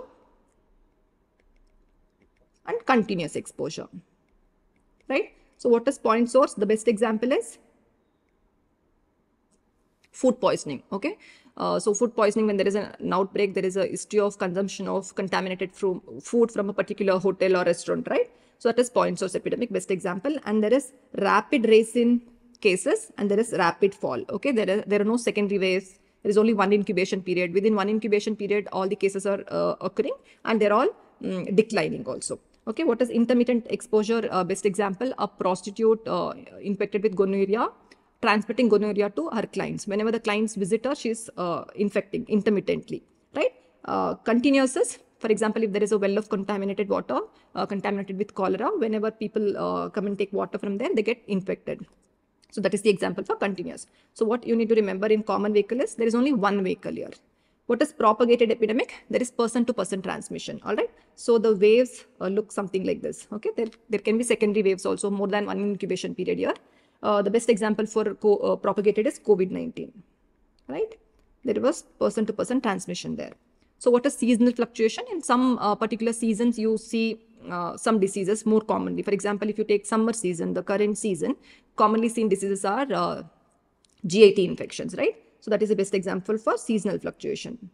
and continuous exposure. Right? So what is point source? The best example is food poisoning. Okay. Uh, so food poisoning, when there is an outbreak, there is a history of consumption of contaminated food from a particular hotel or restaurant, right? So that is point source epidemic, best example. And there is rapid rise in cases and there is rapid fall. Okay. There are, there are no secondary waves. There is only one incubation period. Within one incubation period, all the cases are uh, occurring and they're all um, declining also. Okay, what is intermittent exposure? Uh, best example, a prostitute uh, infected with gonorrhea, transmitting gonorrhea to her clients. Whenever the clients visit her, she's uh, infecting intermittently, right? Uh, continuous is, for example, if there is a well of contaminated water, uh, contaminated with cholera, whenever people uh, come and take water from there, they get infected. So that is the example for continuous. So what you need to remember in common vehicle is there is only one vehicle here. What is propagated epidemic? There is person-to-person -person transmission, all right? So the waves uh, look something like this, okay? There, there can be secondary waves also, more than one incubation period here. Uh, the best example for uh, propagated is COVID-19, right? There was person-to-person -person transmission there. So what is seasonal fluctuation? In some uh, particular seasons, you see uh, some diseases more commonly. For example, if you take summer season, the current season, commonly seen diseases are uh, GAT infections, right? So that is the best example for seasonal fluctuation.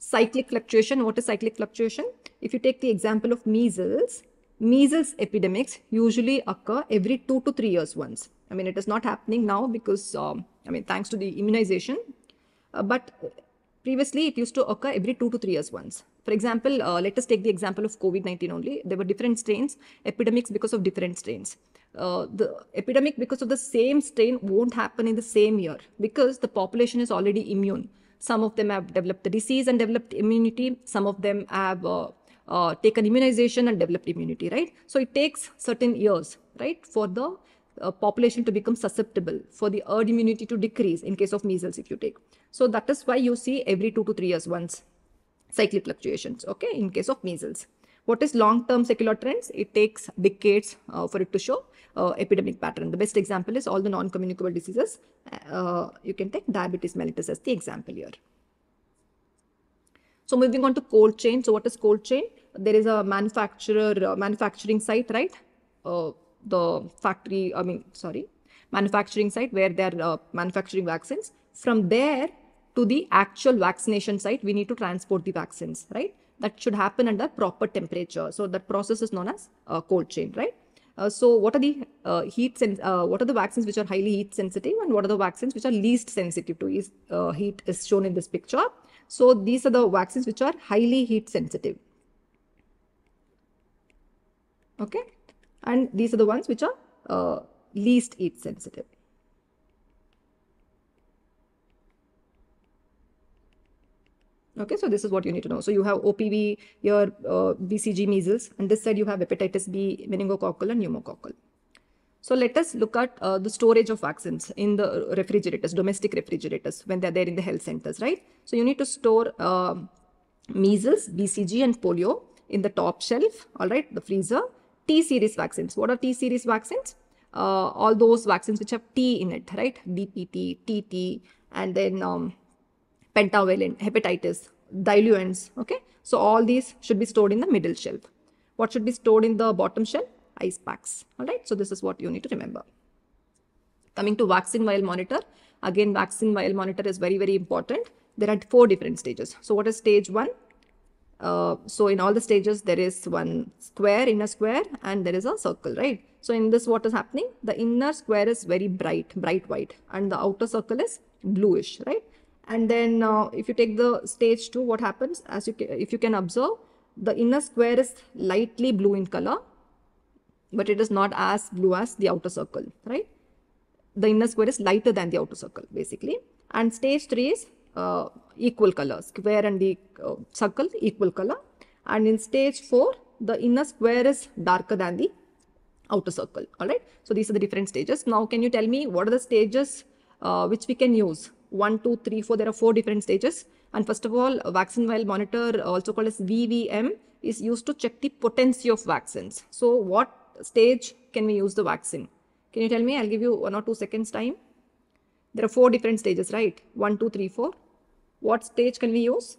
Cyclic fluctuation, what is cyclic fluctuation? If you take the example of measles, measles epidemics usually occur every two to three years once. I mean, it is not happening now because, um, I mean, thanks to the immunization, uh, but previously it used to occur every two to three years once. For example, uh, let us take the example of COVID-19 only. There were different strains, epidemics because of different strains uh, the epidemic because of the same strain won't happen in the same year because the population is already immune. Some of them have developed the disease and developed immunity. Some of them have uh, uh, taken immunization and developed immunity, right? So it takes certain years, right, for the uh, population to become susceptible, for the herd immunity to decrease in case of measles if you take. So that is why you see every two to three years once cyclic fluctuations, okay, in case of measles. What is long-term secular trends? It takes decades uh, for it to show uh, epidemic pattern. The best example is all the non-communicable diseases. Uh, uh, you can take diabetes mellitus as the example here. So moving on to cold chain. So what is cold chain? There is a manufacturer uh, manufacturing site, right? Uh, the factory, I mean, sorry, manufacturing site where they are uh, manufacturing vaccines. From there to the actual vaccination site, we need to transport the vaccines, right? That should happen under proper temperature. So that process is known as cold chain, right? Uh, so what are the uh, heat sen- uh, what are the vaccines which are highly heat sensitive and what are the vaccines which are least sensitive to is, heat is shown in this picture. So these are the vaccines which are highly heat sensitive. Okay. And these are the ones which are least heat sensitive. Okay, so this is what you need to know. So you have OPV, your uh, BCG measles, and this side you have hepatitis B, meningococcal, and pneumococcal. So let us look at uh, the storage of vaccines in the refrigerators, domestic refrigerators, when they're there in the health centers, right? So you need to store uh, measles, BCG, and polio in the top shelf, all right, the freezer. T-series vaccines. What are T-series vaccines? Uh, all those vaccines which have T in it, right? DPT, TT, and then um, pentavalent, hepatitis, diluents, okay? So all these should be stored in the middle shelf. What should be stored in the bottom shelf? Ice packs, all right? So this is what you need to remember. Coming to vaccine vial monitor, again vaccine vial monitor is very, very important. There are four different stages. So what is stage one? Uh, so in all the stages, there is one square, inner square, and there is a circle, right? So in this, what is happening? The inner square is very bright, bright white, and the outer circle is bluish, right? And then uh, if you take the stage two, what happens? As you if you can observe, the inner square is lightly blue in color, but it is not as blue as the outer circle, right? The inner square is lighter than the outer circle, basically. And stage three is uh, equal color, square and the uh, circle equal color. And in stage four, the inner square is darker than the outer circle, all right? So these are the different stages. Now, can you tell me what are the stages uh, which we can use one, two, three, four. There are four different stages. And first of all, vaccine vial monitor, uh, also called as VVM, is used to check the potency of vaccines. So what stage can we use the vaccine? Can you tell me? I'll give you one or two seconds time. There are four different stages, right? One, two, three, four. What stage can we use?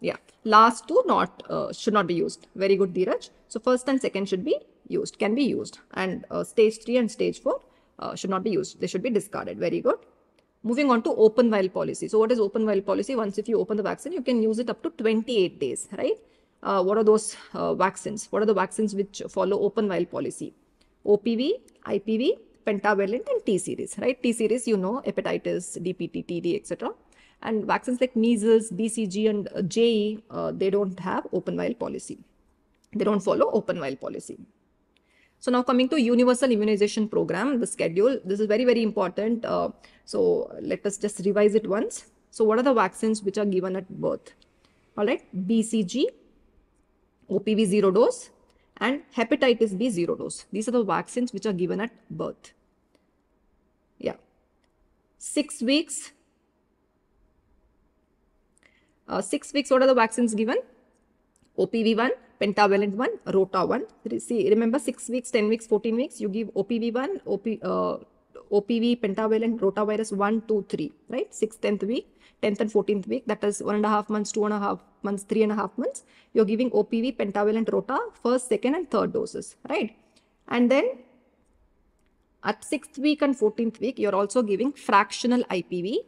Yeah, last two not uh, should not be used. Very good, Dheeraj. So first and second should be used, can be used. And uh, stage three and stage four uh, should not be used. They should be discarded. Very good. Moving on to open vial policy. So what is open vial policy? Once if you open the vaccine, you can use it up to 28 days, right? Uh, what are those uh, vaccines? What are the vaccines which follow open vial policy? OPV, IPV, pentavalent and T series, right? T series, you know, hepatitis, DPT, TD, etc. And vaccines like measles, BCG and uh, JE, uh, they don't have open vial policy. They don't follow open vial policy. So now coming to universal immunization program, the schedule, this is very, very important. Uh, so let us just revise it once. So what are the vaccines which are given at birth? All right, BCG, OPV zero dose and hepatitis B zero dose. These are the vaccines which are given at birth. Yeah. Six weeks. Uh, six weeks, what are the vaccines given? OPV1, pentavalent 1, rota 1. See, remember 6 weeks, 10 weeks, 14 weeks, you give OPV1, OP, uh, OPV, pentavalent, rotavirus 1, 2, 3, right? 6th, 10th week, 10th and 14th week, that is one and a half months, two and a half months, three and a half months. You're giving OPV, pentavalent, rota, first, second and third doses, right? And then at 6th week and 14th week, you're also giving fractional IPV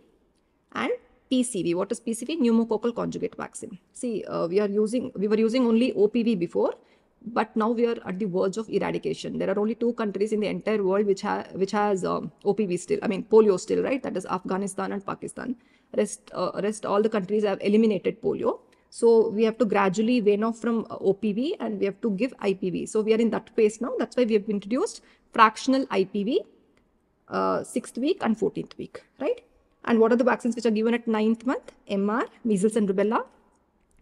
and PCV. What is PCV? Pneumococcal conjugate vaccine. See, uh, we are using, we were using only OPV before, but now we are at the verge of eradication. There are only two countries in the entire world which, ha which has um, OPV still, I mean polio still, right? That is Afghanistan and Pakistan. Rest, uh, rest all the countries have eliminated polio. So we have to gradually wane off from uh, OPV and we have to give IPV. So we are in that phase now. That's why we have introduced fractional IPV, uh, sixth week and 14th week, right? And what are the vaccines which are given at ninth month? MR, measles and rubella,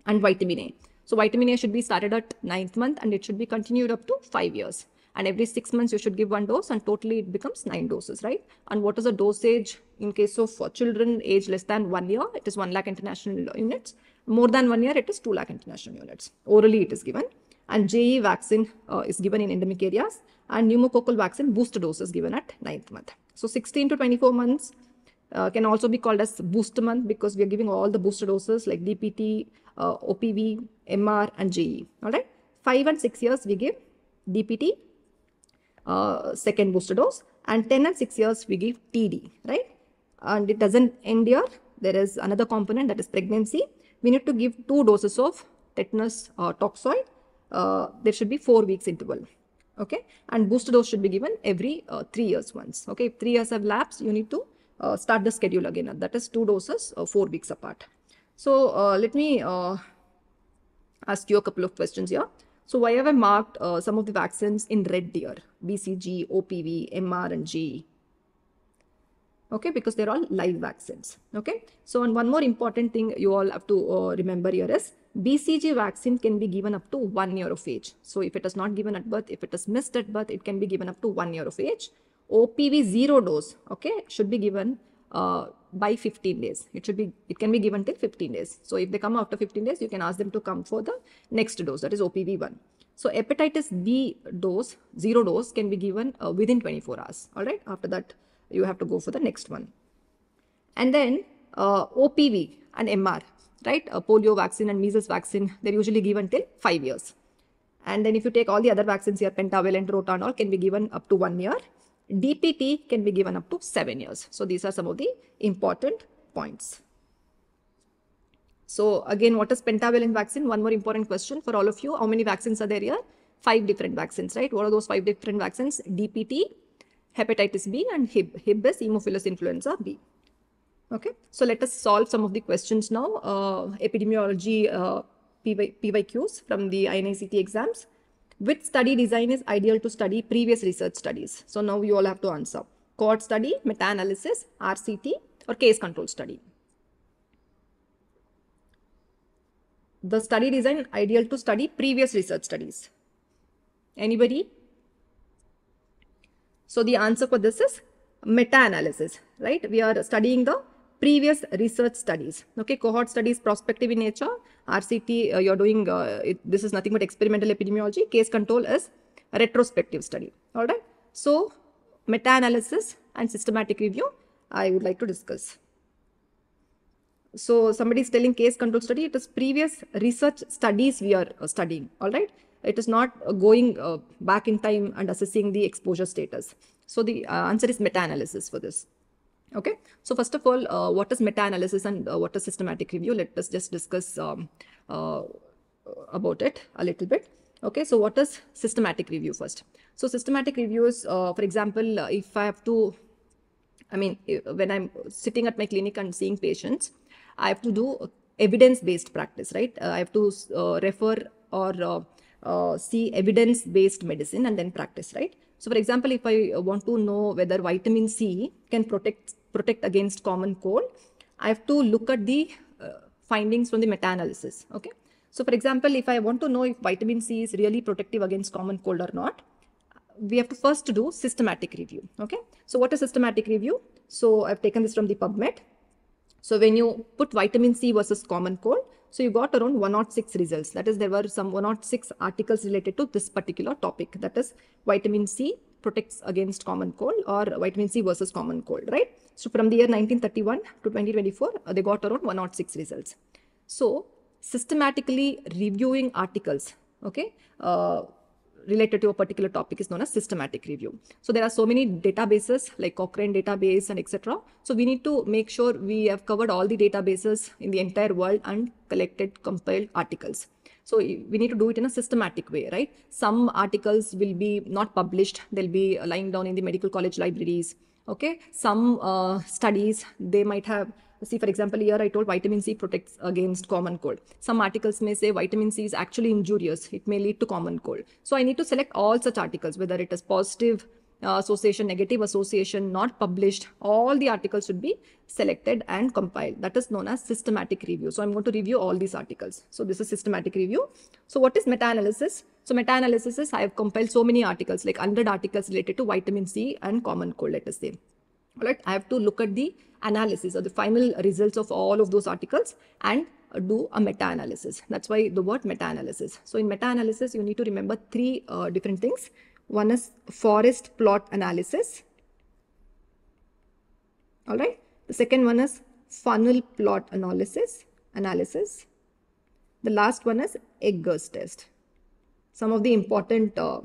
and vitamin A. So vitamin A should be started at ninth month and it should be continued up to five years. And every six months you should give one dose and totally it becomes nine doses, right? And what is the dosage in case of uh, children age less than one year? It is one lakh international units. More than one year, it is two lakh international units. Orally it is given. And JE vaccine uh, is given in endemic areas and pneumococcal vaccine booster dose is given at ninth month. So 16 to 24 months uh, can also be called as booster month because we are giving all the booster doses like DPT, uh, OPV, MR, and GE. All right. Five and six years we give DPT, uh, second booster dose, and 10 and six years we give TD, right? And it doesn't end here. There is another component that is pregnancy. We need to give two doses of tetanus uh, toxoid. Uh, there should be four weeks interval okay and booster dose should be given every uh, three years once okay if three years have lapsed you need to uh, start the schedule again. That is two doses, uh, four weeks apart. So uh, let me uh, ask you a couple of questions here. So why have I marked uh, some of the vaccines in red deer? BCG, OPV, MR, and G. Okay, because they're all live vaccines. Okay, so and one more important thing you all have to uh, remember here is BCG vaccine can be given up to one year of age. So if it is not given at birth, if it is missed at birth, it can be given up to one year of age. OPV zero dose, okay, should be given uh, by 15 days. It should be, it can be given till 15 days. So if they come after 15 days, you can ask them to come for the next dose, that is OPV one. So hepatitis B dose, zero dose can be given uh, within 24 hours. All right. After that, you have to go for the next one. And then uh, OPV and MR, right? A uh, polio vaccine and measles vaccine, they're usually given till five years. And then if you take all the other vaccines here, pentavalent, and all can be given up to one year. DPT can be given up to seven years. So these are some of the important points. So again, what is pentavalent vaccine? One more important question for all of you. How many vaccines are there here? Five different vaccines, right? What are those five different vaccines? DPT, hepatitis B and HIB. HIB is hemophilus influenza B. Okay, so let us solve some of the questions now. Uh, epidemiology uh, PY, PYQs from the INICT exams. Which study design is ideal to study previous research studies? So now you all have to answer. Cohort study, meta-analysis, RCT or case control study. The study design ideal to study previous research studies. Anybody? So the answer for this is meta-analysis, right? We are studying the previous research studies. Okay, cohort studies, prospective in nature, RCT, uh, you're doing, uh, it, this is nothing but experimental epidemiology. Case control is retrospective study. All right. So meta-analysis and systematic review, I would like to discuss. So somebody is telling case control study, it is previous research studies we are uh, studying. All right. It is not uh, going uh, back in time and assessing the exposure status. So the uh, answer is meta-analysis for this. Okay, so first of all, uh, what is meta-analysis and uh, what is systematic review? Let us just discuss um, uh, about it a little bit. Okay, so what is systematic review first? So systematic review is, uh, for example, uh, if I have to, I mean, when I'm sitting at my clinic and seeing patients, I have to do evidence-based practice, right? Uh, I have to refer or uh, see evidence based medicine and then practice right so for example if i want to know whether vitamin c can protect protect against common cold, I have to look at the uh, findings from the meta-analysis. Okay. So for example, if I want to know if vitamin C is really protective against common cold or not, we have to first do systematic review. Okay. So what is systematic review? So I've taken this from the PubMed. So when you put vitamin C versus common cold, so you got around 106 results. That is, there were some 106 articles related to this particular topic. That is vitamin C protects against common cold or vitamin C versus common cold, right? So from the year 1931 to 2024, uh, they got around 106 results. So systematically reviewing articles, okay, uh, related to a particular topic is known as systematic review. So there are so many databases like Cochrane database and etc. So we need to make sure we have covered all the databases in the entire world and collected compiled articles. So we need to do it in a systematic way, right? Some articles will be not published. They'll be lying down in the medical college libraries. Okay. Some uh, studies, they might have see for example here i told vitamin c protects against common cold some articles may say vitamin c is actually injurious it may lead to common cold so i need to select all such articles whether it is positive uh, association, negative association, not published, all the articles should be selected and compiled. That is known as systematic review. So I'm going to review all these articles. So this is systematic review. So what is meta-analysis? So meta-analysis is I have compiled so many articles, like 100 articles related to vitamin C and common cold, let us say. All right, I have to look at the analysis or the final results of all of those articles and do a meta-analysis. That's why the word meta-analysis. So in meta-analysis, you need to remember three uh, different things. One is forest plot analysis. All right. The second one is funnel plot analysis. Analysis. The last one is Egger's test. Some of the important uh,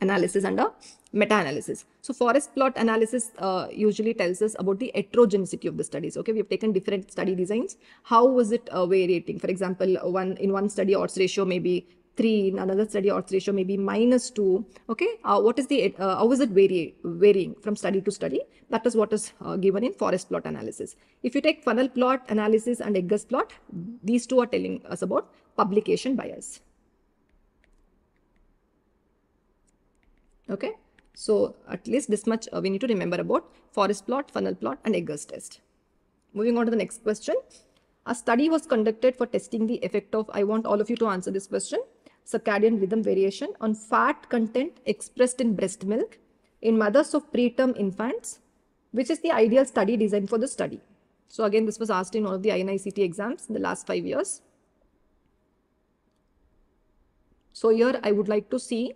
analysis under uh, meta-analysis. So forest plot analysis uh, usually tells us about the heterogeneity of the studies. Okay, we have taken different study designs. How was it uh, varying? For example, one in one study odds ratio may be 3 in another study odds ratio may be minus 2 okay uh, what is the uh, how is it vary, varying from study to study that is what is uh, given in forest plot analysis if you take funnel plot analysis and Egger's plot these two are telling us about publication bias okay so at least this much uh, we need to remember about forest plot funnel plot and Egger's test moving on to the next question a study was conducted for testing the effect of i want all of you to answer this question circadian rhythm variation on fat content expressed in breast milk in mothers of preterm infants, which is the ideal study design for the study. So again, this was asked in all of the INICT exams in the last five years. So here I would like to see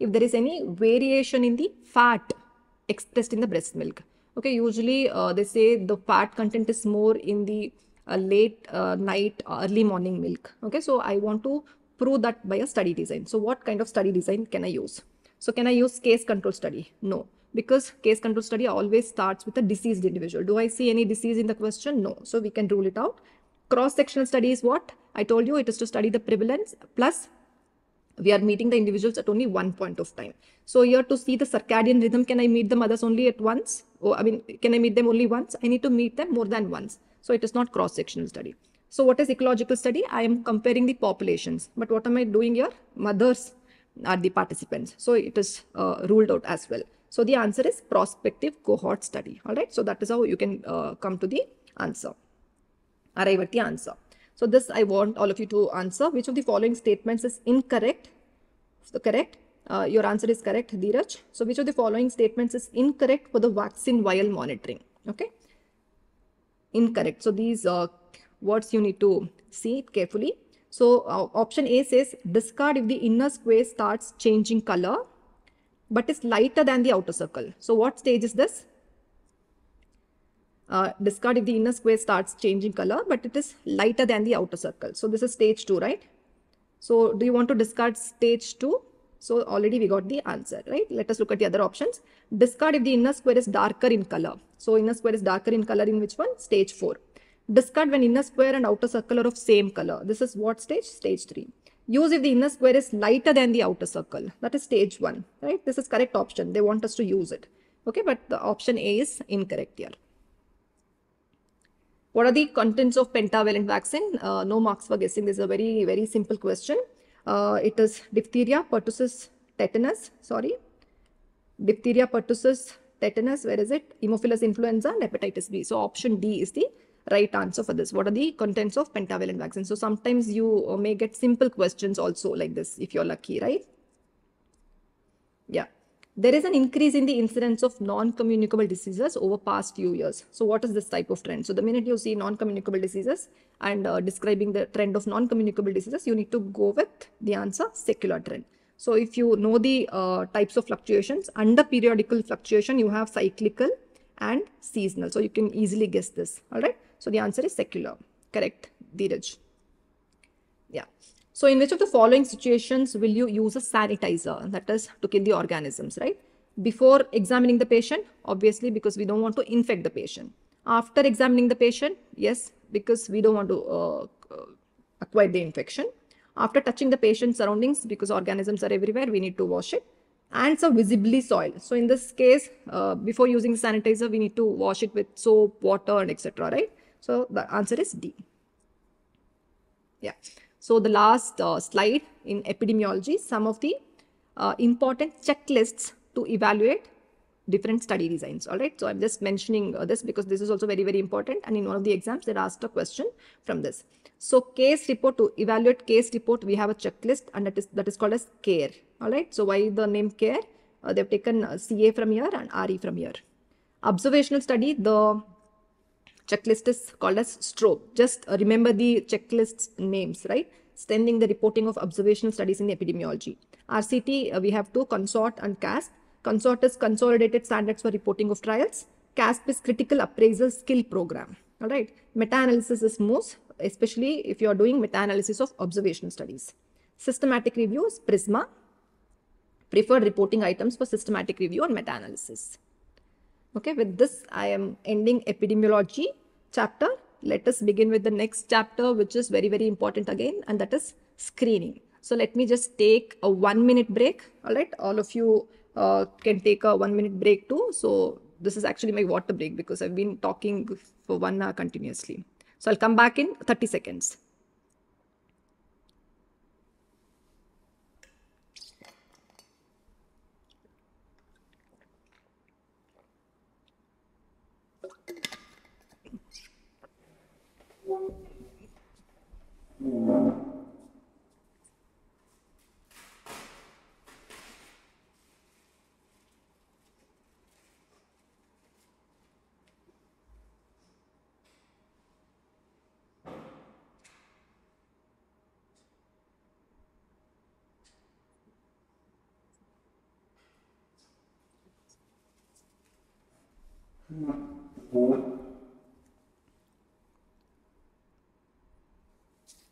if there is any variation in the fat expressed in the breast milk. Okay, usually uh, they say the fat content is more in the uh, late uh, night early morning milk okay so i want to prove that by a study design. So what kind of study design can I use? So can I use case control study? No, because case control study always starts with a diseased individual. Do I see any disease in the question? No. So we can rule it out. Cross-sectional study is what? I told you it is to study the prevalence plus we are meeting the individuals at only one point of time. So here to see the circadian rhythm, can I meet the mothers only at once? Oh, I mean, can I meet them only once? I need to meet them more than once. So it is not cross-sectional study. So what is ecological study? I am comparing the populations. But what am I doing here? Mothers are the participants. So it is uh, ruled out as well. So the answer is prospective cohort study. All right. So that is how you can uh, come to the answer. Arrive at the answer. So this I want all of you to answer. Which of the following statements is incorrect? The correct. Uh, your answer is correct, Dheeraj. So which of the following statements is incorrect for the vaccine while monitoring? Okay. Incorrect. So these uh, what's you need to see it carefully. So uh, option A says discard if the inner square starts changing color but it's lighter than the outer circle. So what stage is this? Uh, discard if the inner square starts changing color but it is lighter than the outer circle. So this is stage 2, right? So do you want to discard stage 2? So already we got the answer, right? Let us look at the other options. Discard if the inner square is darker in color. So inner square is darker in color in which one? Stage 4. Discard when inner square and outer circle are of same color. This is what stage? Stage 3. Use if the inner square is lighter than the outer circle. That is stage 1, right? This is correct option. They want us to use it. Okay, but the option A is incorrect here. What are the contents of pentavalent vaccine? Uh, no marks for guessing. This is a very, very simple question. Uh, it is diphtheria, pertussis, tetanus, sorry. Diphtheria, pertussis, tetanus, where is it? Haemophilus influenza and hepatitis B. So option D is the right answer for this. What are the contents of pentavalent vaccine? So sometimes you uh, may get simple questions also like this if you're lucky, right? Yeah. There is an increase in the incidence of non-communicable diseases over past few years. So what is this type of trend? So the minute you see non-communicable diseases and uh, describing the trend of non-communicable diseases, you need to go with the answer secular trend. So if you know the uh, types of fluctuations, under periodical fluctuation, you have cyclical and seasonal. So you can easily guess this, all right? So the answer is secular. Correct, Dheeraj. Yeah. So in which of the following situations will you use a sanitizer, that is to kill the organisms, right? Before examining the patient, obviously because we don't want to infect the patient. After examining the patient, yes, because we don't want to uh, uh acquire the infection. After touching the patient's surroundings, because organisms are everywhere, we need to wash it. And so visibly soiled. So in this case, uh, before using the sanitizer, we need to wash it with soap, water, and etc. Right? So the answer is D. Yeah. So the last uh, slide in epidemiology, some of the uh, important checklists to evaluate different study designs. All right. So I'm just mentioning uh, this because this is also very, very important. And in one of the exams, they asked a question from this. So case report to evaluate case report, we have a checklist and that is, that is called as CARE. All right. So why the name CARE? Uh, they've taken uh, CA from here and RE from here. Observational study, the checklist is called as STROBE. Just uh, remember the checklist names, right? Standing the reporting of observational studies in epidemiology. RCT, uh, we have two, consort and CASP. Consort is Consolidated Standards for Reporting of Trials. CASP is Critical Appraisal Skill Program. All right. Meta-analysis is most, especially if you are doing meta-analysis of observational studies. Systematic reviews PRISMA. Preferred reporting items for systematic review and meta-analysis. Okay, with this, I am ending epidemiology chapter. Let us begin with the next chapter, which is very, very important again, and that is screening. So let me just take a one minute break. All right, all of you uh, can take a one minute break too. So this is actually my water break because I've been talking for one hour continuously. So I'll come back in 30 seconds.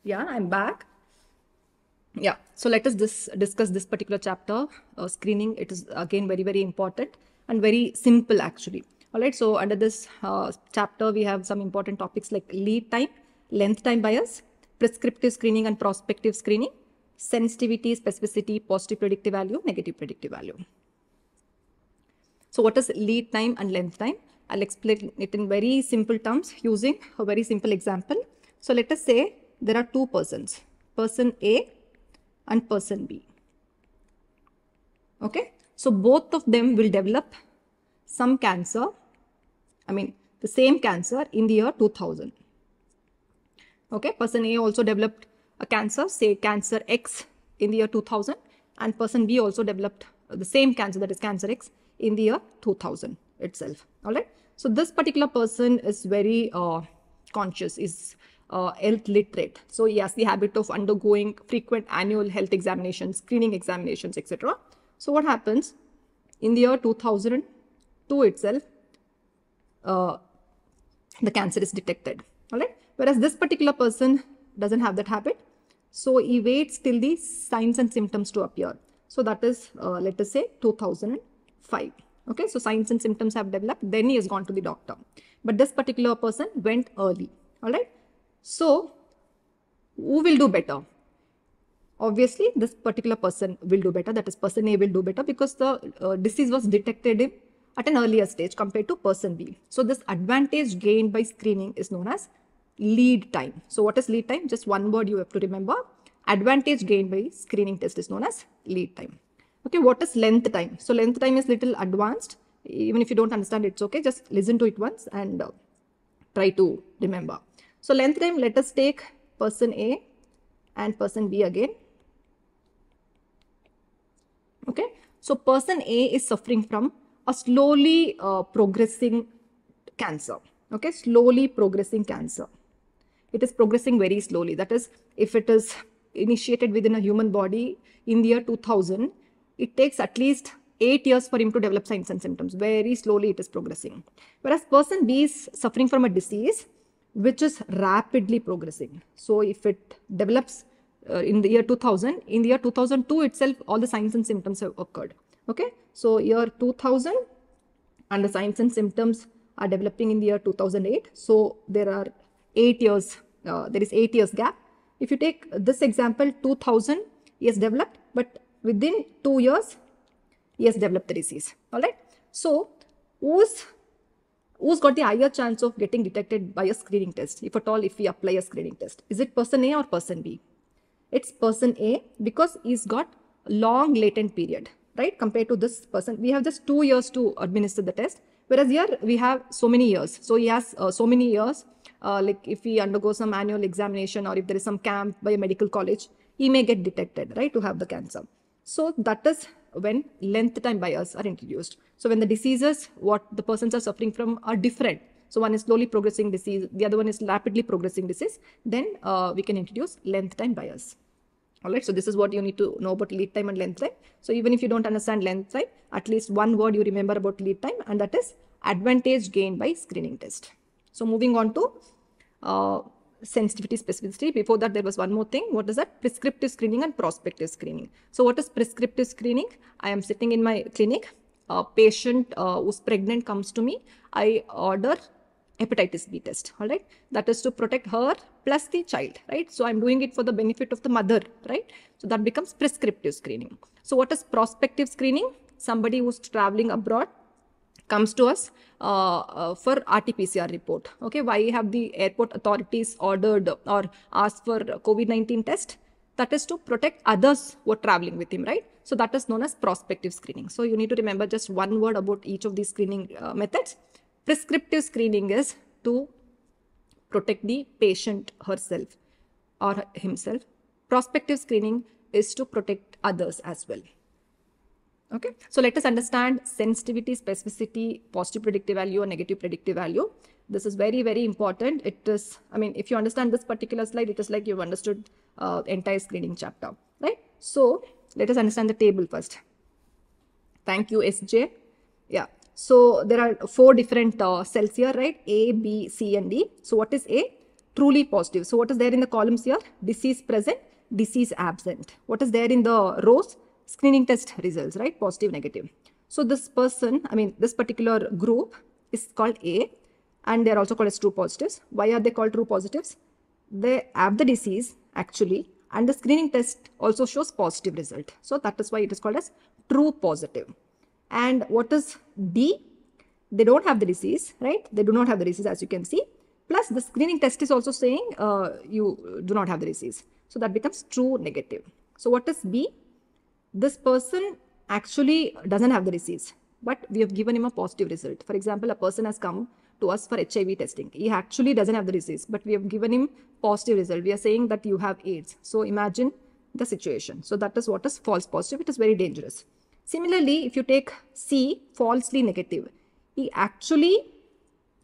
yeah i'm back yeah so let us dis- discuss this particular chapter uh, screening it is again very very important and very simple actually all right so under this uh, chapter we have some important topics like lead time length time bias prescriptive screening and prospective screening sensitivity specificity positive predictive value negative predictive value so what is lead time and length time i'll explain it in very simple terms using a very simple example so let us say there are two persons, person A and person B. Okay, so both of them will develop some cancer, I mean the same cancer in the year 2000. Okay, person A also developed a cancer, say cancer X in the year 2000 and person B also developed the same cancer that is cancer X in the year 2000 itself. All right. So this particular person is very uh, conscious, is uh, health literate. So he has the habit of undergoing frequent annual health examinations, screening examinations, etc. So what happens in the year 2002 itself, uh, the cancer is detected. All right. Whereas this particular person doesn't have that habit. So he waits till the signs and symptoms to appear. So that is, uh, let us say 2005. Okay. So signs and symptoms have developed. Then he has gone to the doctor. But this particular person went early. All right so who will do better? Obviously, this particular person will do better. That is, person A will do better because the uh, disease was detected at an earlier stage compared to person B. So this advantage gained by screening is known as lead time. So what is lead time? Just one word you have to remember. Advantage gained by screening test is known as lead time. Okay, what is length time? So length time is little advanced. Even if you don't understand, it's okay. Just listen to it once and uh, try to remember. So length time, let us take person A and person B again. Okay. So person A is suffering from a slowly uh, progressing cancer. Okay. Slowly progressing cancer. It is progressing very slowly. That is, if it is initiated within a human body in the year 2000, it takes at least 8 years for him to develop signs and symptoms. Very slowly it is progressing. Whereas person B is suffering from a disease which is rapidly progressing. So if it develops uh, in the year 2000, in the year 2002 itself, all the signs and symptoms have occurred. Okay, so year 2000 and the signs and symptoms are developing in the year 2008. So there are eight years, uh, there is eight years gap. If you take this example, 2000 is developed, but within two years, he has developed the disease. All right. So whose who's got the higher chance of getting detected by a screening test, if at all, if we apply a screening test? Is it person A or person B? It's person A because he's got long latent period, right? Compared to this person, we have just two years to administer the test. Whereas here we have so many years. So he has uh, so many years, uh, like if he undergoes some annual examination or if there is some camp by a medical college, he may get detected, right, to have the cancer. So that is when length time bias are introduced. So when the diseases, what the persons are suffering from are different. So one is slowly progressing disease, the other one is rapidly progressing disease, then uh, we can introduce length time bias. All right, so this is what you need to know about lead time and length time. So even if you don't understand length time, at least one word you remember about lead time and that is advantage gained by screening test. So moving on to uh, sensitivity, specificity. Before that, there was one more thing. What is that? Prescriptive screening and prospective screening. So what is prescriptive screening? I am sitting in my clinic. A patient uh, who's pregnant comes to me. I order hepatitis B test, all right? That is to protect her plus the child, right? So I'm doing it for the benefit of the mother, right? So that becomes prescriptive screening. So what is prospective screening? Somebody who's traveling abroad, comes to us uh, uh, for RT-PCR report. Okay, why have the airport authorities ordered or asked for COVID-19 test? That is to protect others who are traveling with him, right? So that is known as prospective screening. So you need to remember just one word about each of these screening uh, methods. Prescriptive screening is to protect the patient herself or himself. Prospective screening is to protect others as well. Okay, so let us understand sensitivity, specificity, positive predictive value or negative predictive value. This is very, very important. It is, I mean, if you understand this particular slide, it is like you've understood uh, entire screening chapter, right? So let us understand the table first. Thank you, SJ. Yeah, so there are four different uh, cells here, right? A, B, C, and D. So what is A? Truly positive. So what is there in the columns here? Disease present, disease absent. What is there in the rows? screening test results, right? Positive, negative. So this person, I mean, this particular group is called A and they're also called as true positives. Why are they called true positives? They have the disease actually and the screening test also shows positive result. So that is why it is called as true positive. And what is B? They don't have the disease, right? They do not have the disease as you can see. Plus the screening test is also saying uh, you do not have the disease. So that becomes true negative. So what is B? this person actually doesn't have the disease, but we have given him a positive result. For example, a person has come to us for HIV testing. He actually doesn't have the disease, but we have given him positive result. We are saying that you have AIDS. So imagine the situation. So that is what is false positive. It is very dangerous. Similarly, if you take C, falsely negative, he actually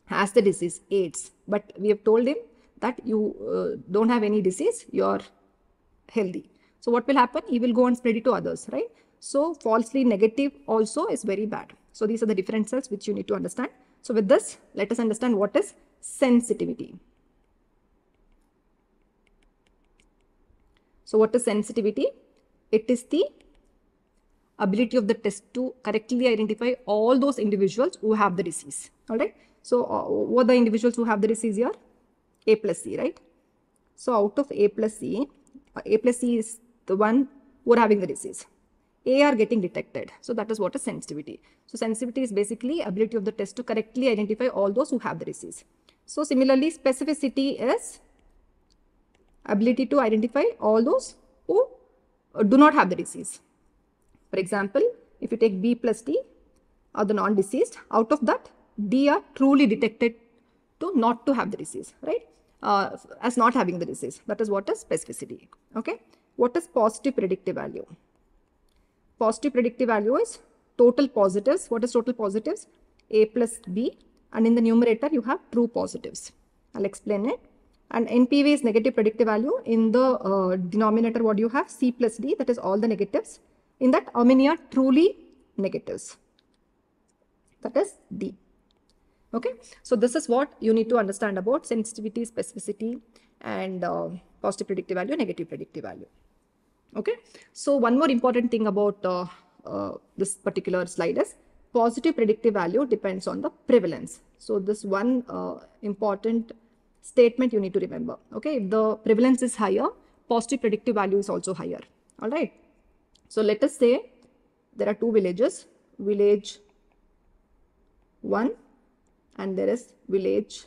has the disease AIDS, but we have told him that you uh, don't have any disease, you're healthy. So what will happen? He will go and spread it to others, right? So falsely negative also is very bad. So these are the different cells which you need to understand. So with this, let us understand what is sensitivity. So what is sensitivity? It is the ability of the test to correctly identify all those individuals who have the disease. All right. So uh, what the individuals who have the disease here? A plus C, right? So out of A plus C, A plus C is the one who are having the disease. A are getting detected. So that is what is sensitivity. So sensitivity is basically ability of the test to correctly identify all those who have the disease. So similarly, specificity is ability to identify all those who uh, do not have the disease. For example, if you take B plus D are the non-diseased, out of that, D are truly detected to not to have the disease, right? Uh, as not having the disease. That is what is specificity, okay? What is positive predictive value? Positive predictive value is total positives. What is total positives? A plus B and in the numerator you have true positives. I'll explain it. And NPV is negative predictive value. In the uh, denominator what you have? C plus D that is all the negatives. In that how many are truly negatives? That is D. Okay, so this is what you need to understand about sensitivity, specificity and uh, positive predictive value, negative predictive value. Okay. So one more important thing about uh, uh, this particular slide is positive predictive value depends on the prevalence. So this one uh, important statement you need to remember. Okay. If the prevalence is higher, positive predictive value is also higher. All right. So let us say there are two villages, village 1 and there is village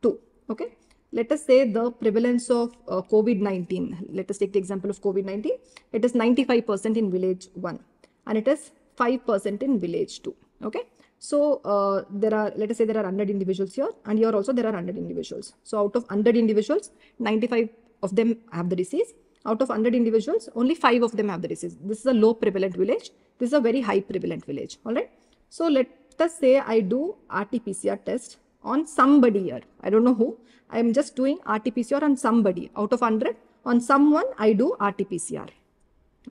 2. Okay let us say the prevalence of uh, COVID-19, let us take the example of COVID-19, it is 95% in village 1 and it is 5% in village 2. Okay. So uh, there are, let us say there are 100 individuals here and here also there are 100 individuals. So out of 100 individuals, 95 of them have the disease. Out of 100 individuals, only 5 of them have the disease. This is a low prevalent village. This is a very high prevalent village. All right. So let us say I do RT-PCR test on somebody here. I don't know who. I am just doing RT-PCR on somebody. Out of 100, on someone I do RT-PCR.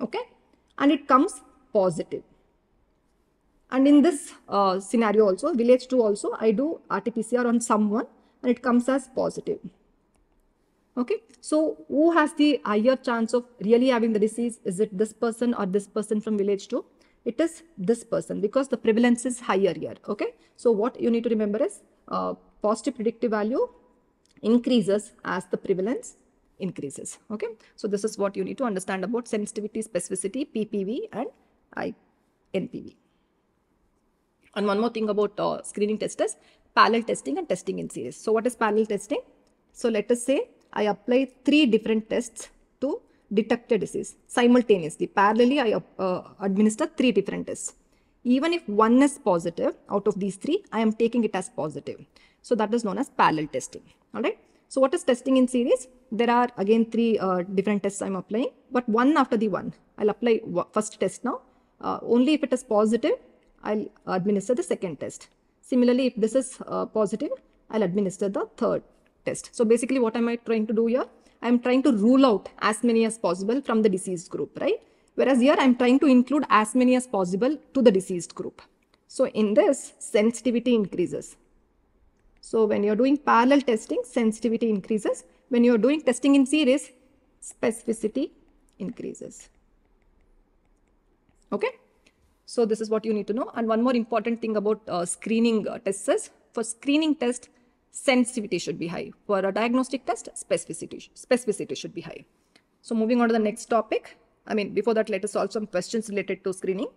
Okay? And it comes positive. And in this uh, scenario also, village 2 also, I do RT-PCR on someone and it comes as positive. Okay, so who has the higher chance of really having the disease? Is it this person or this person from village 2? It is this person because the prevalence is higher here. Okay, so what you need to remember is uh, positive predictive value increases as the prevalence increases. Okay, so this is what you need to understand about sensitivity, specificity, PPV and I NPV. And one more thing about uh, screening test is parallel testing and testing in series. So what is parallel testing? So let us say I apply three different tests to detect a disease simultaneously. Parallelly, I uh, administer three different tests even if one is positive out of these three, I am taking it as positive. So that is known as parallel testing. All right. So what is testing in series? There are again three uh, different tests I'm applying, but one after the one. I'll apply first test now. Uh, only if it is positive, I'll administer the second test. Similarly, if this is uh, positive, I'll administer the third test. So basically what am I trying to do here? I'm trying to rule out as many as possible from the disease group, right? Whereas here I'm trying to include as many as possible to the diseased group. So in this, sensitivity increases. So when you're doing parallel testing, sensitivity increases. When you're doing testing in series, specificity increases. Okay. So this is what you need to know. And one more important thing about uh, screening uh, tests is for screening test, sensitivity should be high. For a diagnostic test, specificity, specificity should be high. So moving on to the next topic, I mean, before that, let us solve some questions related to screening.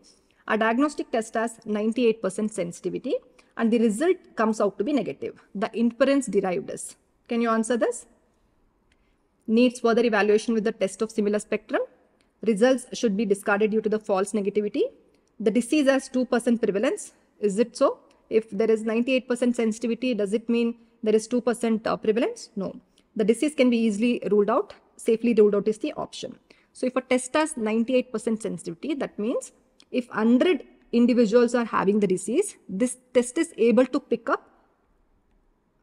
A diagnostic test has 98% sensitivity and the result comes out to be negative. The inference derived is. Can you answer this? Needs further evaluation with the test of similar spectrum. Results should be discarded due to the false negativity. The disease has 2% prevalence. Is it so? If there is 98% sensitivity, does it mean there is 2% uh, prevalence? No. The disease can be easily ruled out. Safely ruled out is the option. So if a test has 98% sensitivity, that means if 100 individuals are having the disease, this test is able to pick up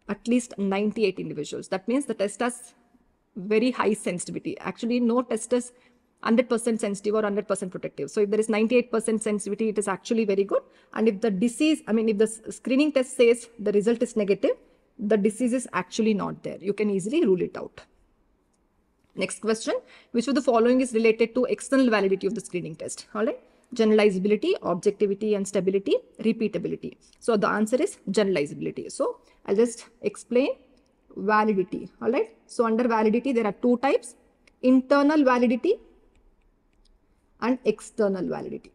at least 98 individuals. That means the test has very high sensitivity. Actually, no test is 100% sensitive or 100% protective. So if there is 98% sensitivity, it is actually very good. And if the disease, I mean, if the screening test says the result is negative, the disease is actually not there. You can easily rule it out. Next question, which of the following is related to external validity of the screening test? All right, generalizability, objectivity and stability, repeatability. So the answer is generalizability. So I'll just explain validity. All right, so under validity, there are two types, internal validity and external validity.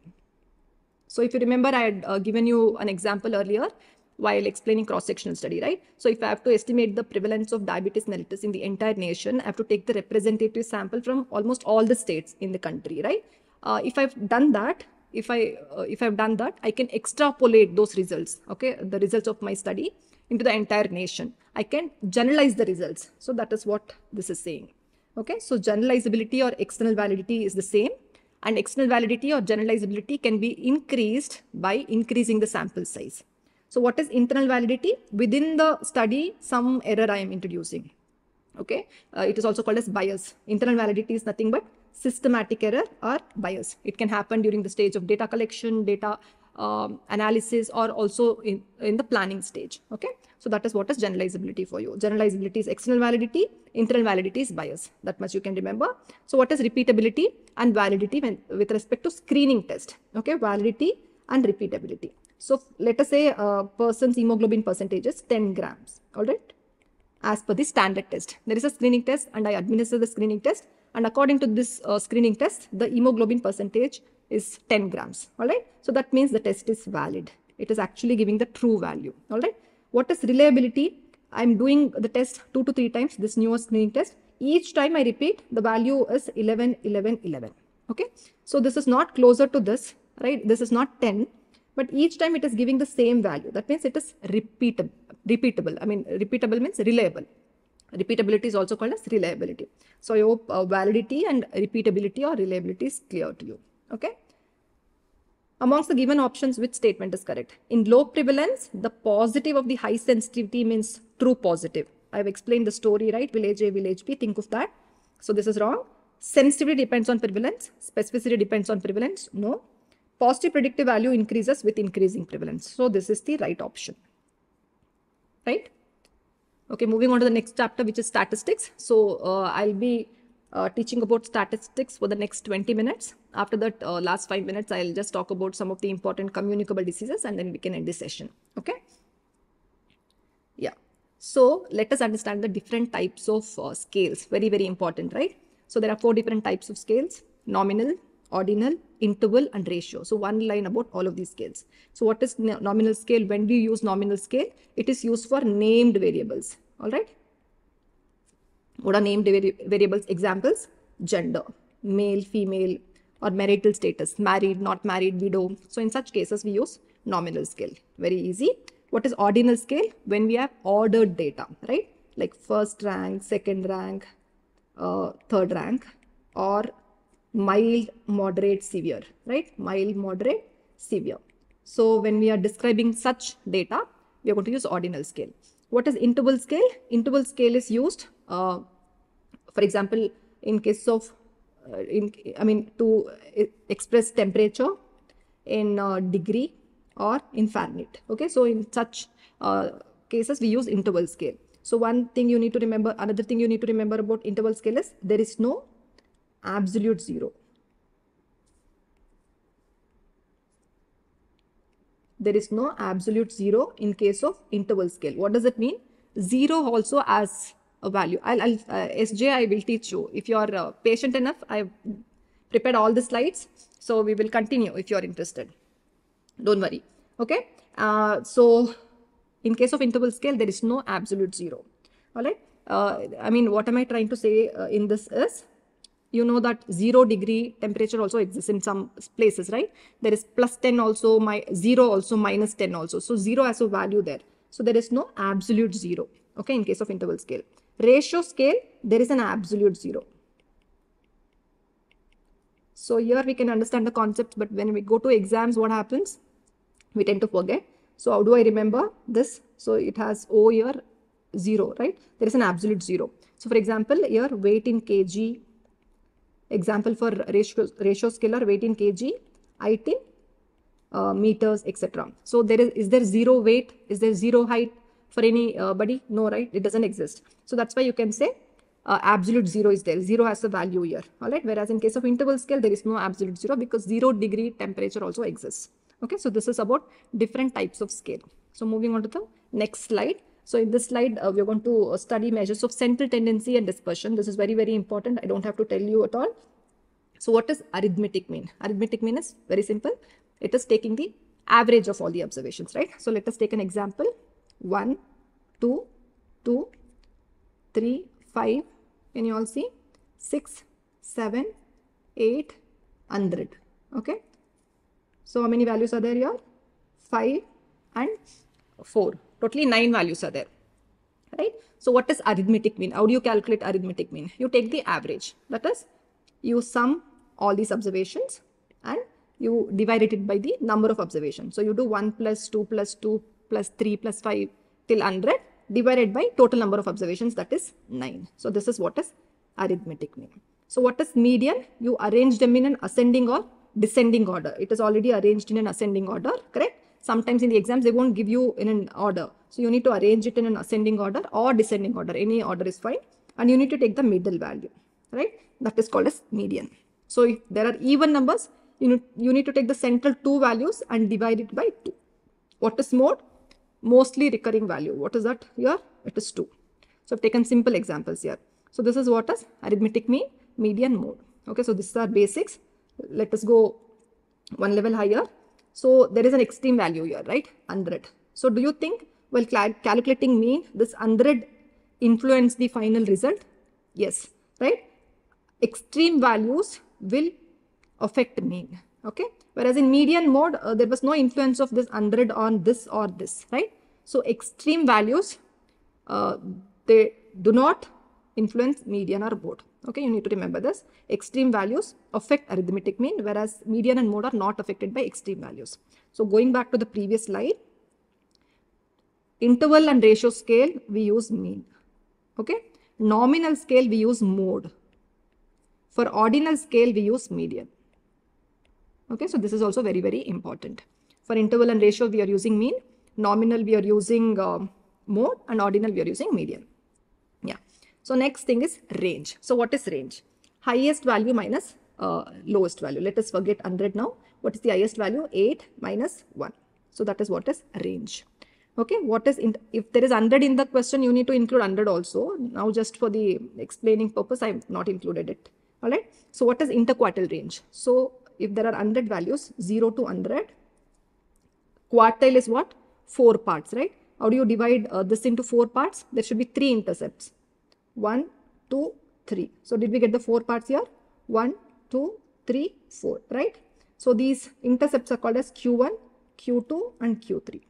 So if you remember, I had uh, given you an example earlier while explaining cross-sectional study, right? So if I have to estimate the prevalence of diabetes mellitus in the entire nation, I have to take the representative sample from almost all the states in the country, right? Uh, if I've done that, if I uh, if I've done that, I can extrapolate those results, okay, the results of my study into the entire nation. I can generalize the results. So that is what this is saying. Okay, so generalizability or external validity is the same and external validity or generalizability can be increased by increasing the sample size. So what is internal validity? Within the study, some error I am introducing. Okay, uh, it is also called as bias. Internal validity is nothing but systematic error or bias. It can happen during the stage of data collection, data um, analysis, or also in, in the planning stage. Okay, so that is what is generalizability for you. Generalizability is external validity, internal validity is bias. That much you can remember. So what is repeatability and validity when, with respect to screening test? Okay, validity and repeatability. So let us say a uh, person's hemoglobin percentage is 10 grams, all right, as per the standard test. There is a screening test and I administer the screening test. And according to this uh, screening test, the hemoglobin percentage is 10 grams, all right. So that means the test is valid. It is actually giving the true value, all right. What is reliability? I'm doing the test two to three times, this newer screening test. Each time I repeat, the value is 11, 11, 11, okay. So this is not closer to this, right. This is not 10 but each time it is giving the same value. That means it is repeatable. Repeatable. I mean, repeatable means reliable. Repeatability is also called as reliability. So I hope uh, validity and repeatability or reliability is clear to you. Okay. Amongst the given options, which statement is correct? In low prevalence, the positive of the high sensitivity means true positive. I've explained the story, right? Village A, village B, think of that. So this is wrong. Sensitivity depends on prevalence. Specificity depends on prevalence. No. Positive predictive value increases with increasing prevalence. So this is the right option, right? Okay, moving on to the next chapter, which is statistics. So uh, I'll be uh, teaching about statistics for the next 20 minutes. After that uh, last five minutes, I'll just talk about some of the important communicable diseases and then we can end the session. Okay. Yeah. So let us understand the different types of uh, scales. Very, very important, right? So there are four different types of scales, nominal, ordinal, interval and ratio. So one line about all of these scales. So what is nominal scale? When do you use nominal scale? It is used for named variables. All right. What are named vari variables? Examples, gender, male, female, or marital status, married, not married, widow. So in such cases, we use nominal scale. Very easy. What is ordinal scale? When we have ordered data, right? Like first rank, second rank, uh, third rank, or mild, moderate, severe, right? Mild, moderate, severe. So when we are describing such data, we are going to use ordinal scale. What is interval scale? Interval scale is used, uh, for example, in case of, uh, in, I mean, to uh, express temperature in uh, degree or in Fahrenheit. Okay, so in such uh, cases, we use interval scale. So one thing you need to remember, another thing you need to remember about interval scale is there is no absolute zero. There is no absolute zero in case of interval scale. What does it mean? Zero also as a value. I'll, I'll uh, SJ I will teach you. If you are uh, patient enough, I've prepared all the slides. So we will continue if you are interested. Don't worry. Okay. Uh, so in case of interval scale, there is no absolute zero. All right. Uh, I mean, what am I trying to say uh, in this is you know that zero degree temperature also exists in some places, right? There is plus 10 also, my zero also, minus 10 also. So zero has a value there. So there is no absolute zero, okay, in case of interval scale. Ratio scale, there is an absolute zero. So here we can understand the concepts, but when we go to exams, what happens? We tend to forget. So how do I remember this? So it has O here, zero, right? There is an absolute zero. So for example, here weight in kg, Example for ratio, ratio scalar, weight in kg, height in uh, meters, etc. So there is, is there zero weight? Is there zero height for any body? No, right? It doesn't exist. So that's why you can say uh, absolute zero is there. Zero has a value here. All right. Whereas in case of interval scale, there is no absolute zero because zero degree temperature also exists. Okay. So this is about different types of scale. So moving on to the next slide. So in this slide, uh, we're going to uh, study measures of central tendency and dispersion. This is very, very important. I don't have to tell you at all. So what does arithmetic mean? Arithmetic mean is very simple. It is taking the average of all the observations, right? So let us take an example. 1, 2, 2, 3, 5. Can you all see? 6, 7, 8, 100. Okay. So how many values are there here? 5 and 4. Totally nine values are there, right? So what does arithmetic mean? How do you calculate arithmetic mean? You take the average. That is, you sum all these observations and you divide it by the number of observations. So you do 1 plus 2 plus 2 plus 3 plus 5 till 100 divided by total number of observations that is 9. So this is what is arithmetic mean. So what is median? You arrange them in an ascending or descending order. It is already arranged in an ascending order, correct? sometimes in the exams they won't give you in an order so you need to arrange it in an ascending order or descending order any order is fine and you need to take the middle value right that is called as median so if there are even numbers you know you need to take the central two values and divide it by two what is more mostly recurring value what is that here it is two so i've taken simple examples here so this is what is arithmetic mean median mode okay so these are basics let us go one level higher so there is an extreme value here, right? 100. So do you think well, cal calculating mean, this 100 influence the final result? Yes, right? Extreme values will affect mean, okay? Whereas in median mode, uh, there was no influence of this 100 on this or this, right? So extreme values, uh, they do not influence median or mode. Okay, you need to remember this. Extreme values affect arithmetic mean, whereas median and mode are not affected by extreme values. So going back to the previous slide, interval and ratio scale, we use mean. Okay, nominal scale, we use mode. For ordinal scale, we use median. Okay, so this is also very, very important. For interval and ratio, we are using mean. Nominal, we are using uh, mode and ordinal, we are using median. So next thing is range. So what is range? Highest value minus uh, lowest value. Let us forget 100 now. What is the highest value? 8 minus 1. So that is what is range. Okay, what is, in, if there is 100 in the question, you need to include 100 also. Now just for the explaining purpose, I have not included it. All right. So what is interquartile range? So if there are 100 values, 0 to 100, quartile is what? 4 parts, right? How do you divide uh, this into 4 parts? There should be 3 intercepts. 1, 2, 3. So did we get the four parts here? 1, 2, 3, 4, right? So these intercepts are called as Q1, Q2 and Q3.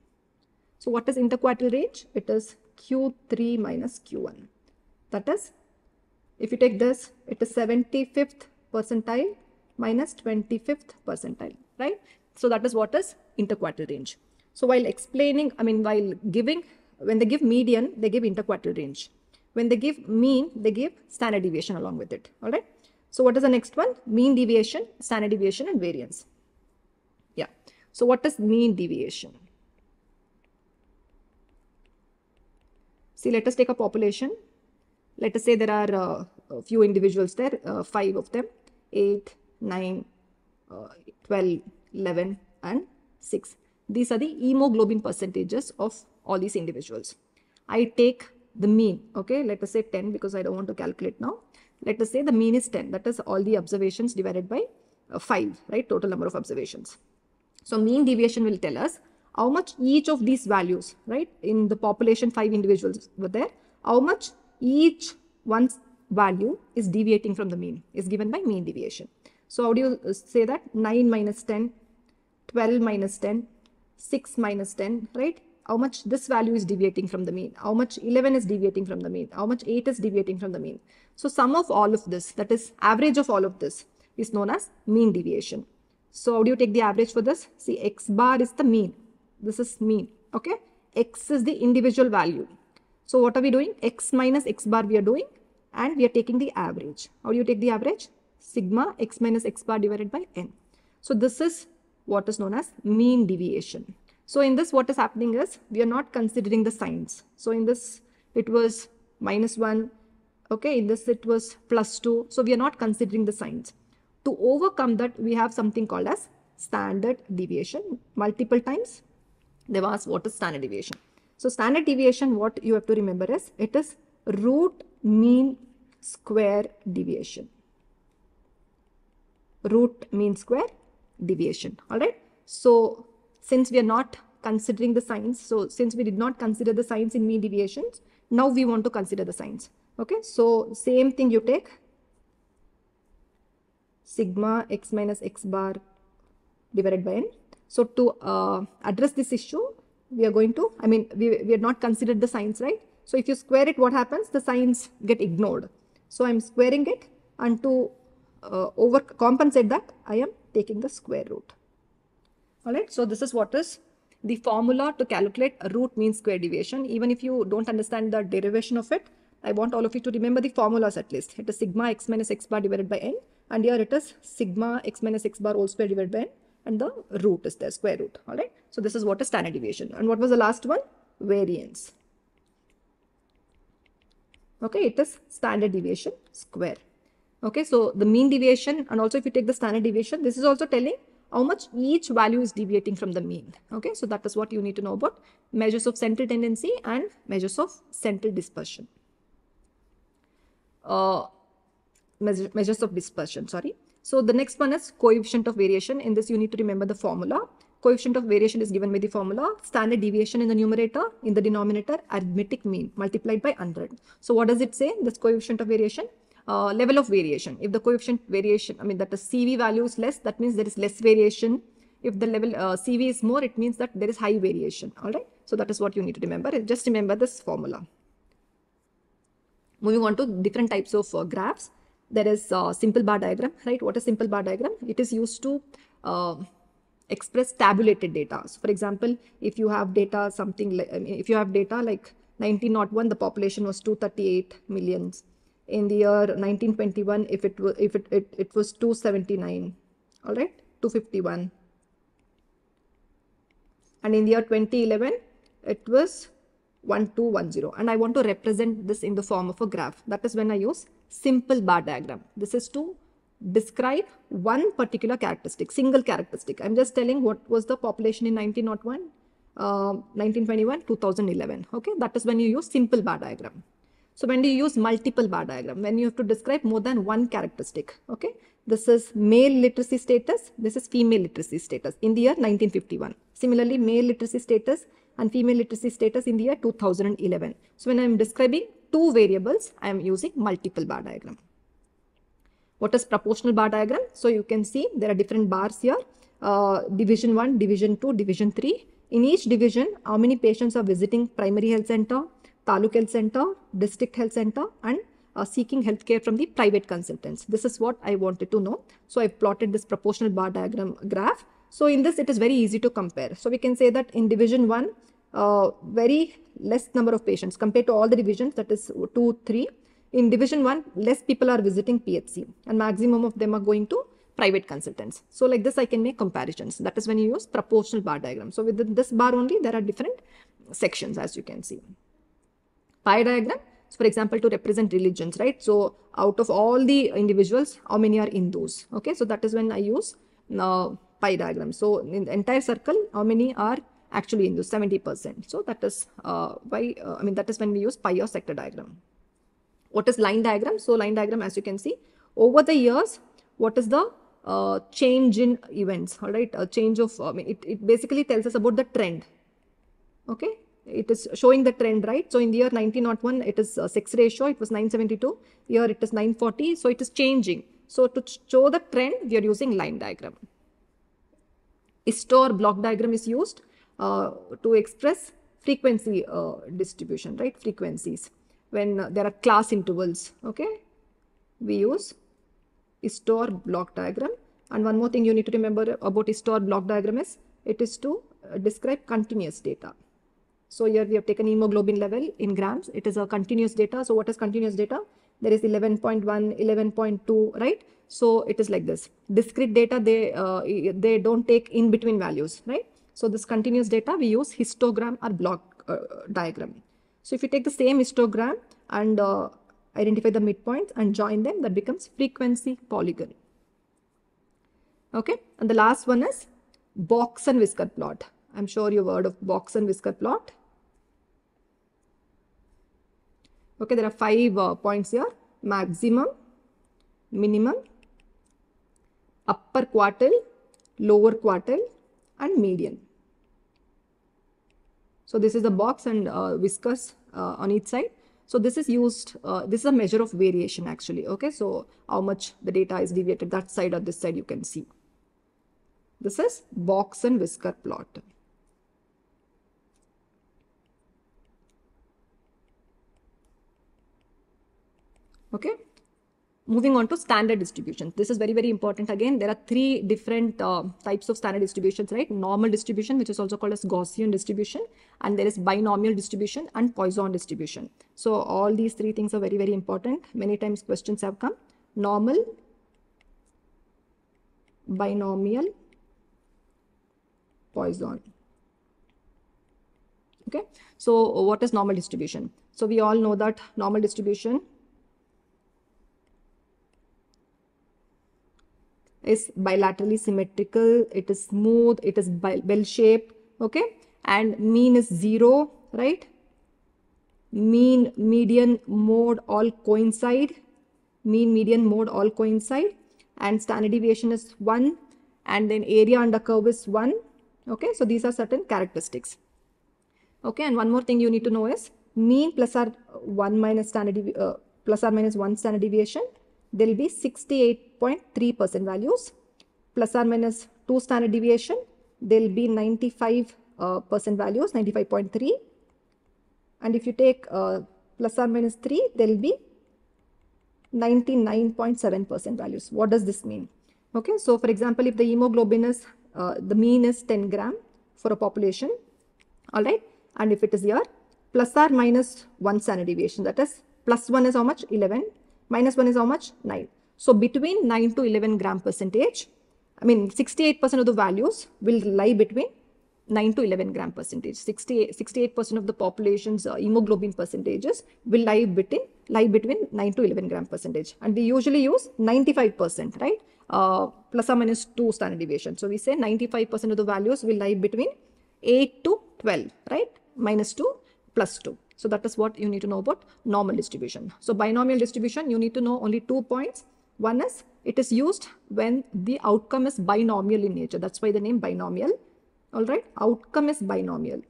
So what is interquartile range? It is Q3 minus Q1. That is, if you take this, it is 75th percentile minus 25th percentile, right? So that is what is interquartile range. So while explaining, I mean, while giving, when they give median, they give interquartile range. When they give mean, they give standard deviation along with it. All right. So what is the next one? Mean deviation, standard deviation and variance. Yeah. So what is mean deviation? See, let us take a population. Let us say there are uh, a few individuals there, uh, five of them, 8, 9, uh, 12, 11 and 6. These are the hemoglobin percentages of all these individuals. I take the mean okay let us say 10 because i don't want to calculate now let us say the mean is 10 that is all the observations divided by uh, 5 right total number of observations so mean deviation will tell us how much each of these values right in the population 5 individuals were there how much each one's value is deviating from the mean is given by mean deviation so how do you uh, say that 9 minus 10 12 minus 10 6 minus 10 right how much this value is deviating from the mean, how much 11 is deviating from the mean, how much 8 is deviating from the mean. So sum of all of this, that is average of all of this is known as mean deviation. So how do you take the average for this? See x bar is the mean. This is mean. Okay. X is the individual value. So what are we doing? X minus x bar we are doing and we are taking the average. How do you take the average? Sigma x minus x bar divided by n. So this is what is known as mean deviation. So in this, what is happening is we are not considering the signs. So in this, it was minus 1. Okay, in this, it was plus 2. So we are not considering the signs. To overcome that, we have something called as standard deviation. Multiple times, they was what is standard deviation. So standard deviation, what you have to remember is, it is root mean square deviation. Root mean square deviation. All right. So since we are not considering the signs, so since we did not consider the signs in mean deviations, now we want to consider the signs. Okay, so same thing you take sigma x minus x bar divided by n. So to uh, address this issue, we are going to, I mean, we, we are not considered the signs, right? So if you square it, what happens? The signs get ignored. So I'm squaring it and to uh, over compensate that, I am taking the square root. All right, so this is what is the formula to calculate root mean square deviation. Even if you don't understand the derivation of it, I want all of you to remember the formulas at least. It is sigma x minus x bar divided by n. And here it is sigma x minus x bar all square divided by n. And the root is there, square root. All right. So this is what is standard deviation. And what was the last one? Variance. Okay, it is standard deviation square. Okay, so the mean deviation and also if you take the standard deviation, this is also telling how much each value is deviating from the mean. Okay, so that is what you need to know about measures of central tendency and measures of central dispersion. Uh, measures of dispersion, sorry. So the next one is coefficient of variation. In this, you need to remember the formula. Coefficient of variation is given by the formula. Standard deviation in the numerator, in the denominator, arithmetic mean multiplied by 100. So what does it say, this coefficient of variation? uh, level of variation. If the coefficient variation, I mean that the CV value is less, that means there is less variation. If the level uh, CV is more, it means that there is high variation. All right. So that is what you need to remember. Uh, just remember this formula. Moving on to different types of uh, graphs. There is a uh, simple bar diagram, right? What is simple bar diagram? It is used to uh, express tabulated data. So for example, if you have data something like, if you have data like 1901, the population was 238 millions in the year 1921 if it was if it, it it was 279 all right 251 and in the year 2011 it was 1210 and I want to represent this in the form of a graph. That is when I use simple bar diagram. This is to describe one particular characteristic, single characteristic. I'm just telling what was the population in 1901, uh, 1921, 2011. Okay, that is when you use simple bar diagram. So when do you use multiple bar diagram? When you have to describe more than one characteristic, okay? This is male literacy status, this is female literacy status in the year 1951. Similarly, male literacy status and female literacy status in the year 2011. So when I am describing two variables, I am using multiple bar diagram. What is proportional bar diagram? So you can see there are different bars here, uh, division 1, division 2, division 3. In each division, how many patients are visiting primary health center, Taluk Health Center, District Health Center and uh, seeking healthcare from the private consultants. This is what I wanted to know. So I've plotted this proportional bar diagram graph. So in this, it is very easy to compare. So we can say that in division 1, uh, very less number of patients compared to all the divisions that is 2, 3. In division 1, less people are visiting PHC and maximum of them are going to private consultants. So like this, I can make comparisons. That is when you use proportional bar diagram. So within this bar only, there are different sections as you can see pie diagram. So for example, to represent religions, right? So out of all the individuals, how many are Hindus? Okay, so that is when I use uh, pie diagram. So in the entire circle, how many are actually Hindus? 70%. So that is uh, why, uh, I mean, that is when we use pie or sector diagram. What is line diagram? So line diagram, as you can see, over the years, what is the uh, change in events, all right? A change of, I mean, it, it basically tells us about the trend, okay? it is showing the trend, right? So in the year 1901, it is a uh, sex ratio, it was 972. Here it is 940, so it is changing. So to show the trend, we are using line diagram. ISTOR block diagram is used uh, to express frequency uh, distribution, right? Frequencies. When uh, there are class intervals, okay? We use ISTOR block diagram. And one more thing you need to remember about ISTOR block diagram is, it is to uh, describe continuous data. So here we have taken hemoglobin level in grams. It is a continuous data. So what is continuous data? There is 11.1, 11.2, right? So it is like this. Discrete data, they, uh, they don't take in between values, right? So this continuous data, we use histogram or block uh, diagram. So if you take the same histogram and uh, identify the midpoints and join them, that becomes frequency polygon. Okay, and the last one is box and whisker plot. I'm sure you've heard of box and whisker plot. Okay, there are five uh, points here. Maximum, minimum, upper quartile, lower quartile and median. So this is the box and uh, whiskers uh, on each side. So this is used, uh, this is a measure of variation actually, okay? So how much the data is deviated that side or this side you can see. This is box and whisker plot. Okay. Moving on to standard distributions. This is very, very important. Again, there are three different uh, types of standard distributions, right? Normal distribution, which is also called as Gaussian distribution. And there is binomial distribution and Poisson distribution. So all these three things are very, very important. Many times questions have come. Normal, binomial, Poisson okay so what is normal distribution so we all know that normal distribution is bilaterally symmetrical, it is smooth, it is bell shaped, okay? And mean is zero, right? Mean, median, mode all coincide. Mean, median, mode all coincide. And standard deviation is one. And then area under curve is one. Okay, so these are certain characteristics. Okay, and one more thing you need to know is mean plus or 1 minus standard uh, plus or minus 1 standard deviation, there will be 68 8.3% values plus or minus 2 standard deviation there'll be 95 uh, percent values 95.3 and if you take uh, plus or minus 3 there'll be 99.7 percent values what does this mean okay so for example if the hemoglobin is uh, the mean is 10 gram for a population all right and if it is here plus or minus 1 standard deviation that is plus 1 is how much 11 minus 1 is how much 9 so between 9 to 11 gram percentage, I mean 68% of the values will lie between 9 to 11 gram percentage. 68% of the population's uh, hemoglobin percentages will lie between lie between 9 to 11 gram percentage. And we usually use 95%, right? Uh, plus or minus 2 standard deviation. So we say 95% of the values will lie between 8 to 12, right? Minus 2 plus 2. So that is what you need to know about normal distribution. So binomial distribution, you need to know only two points. One is it is used when the outcome is binomial in nature. That's why the name binomial. All right, outcome is binomial.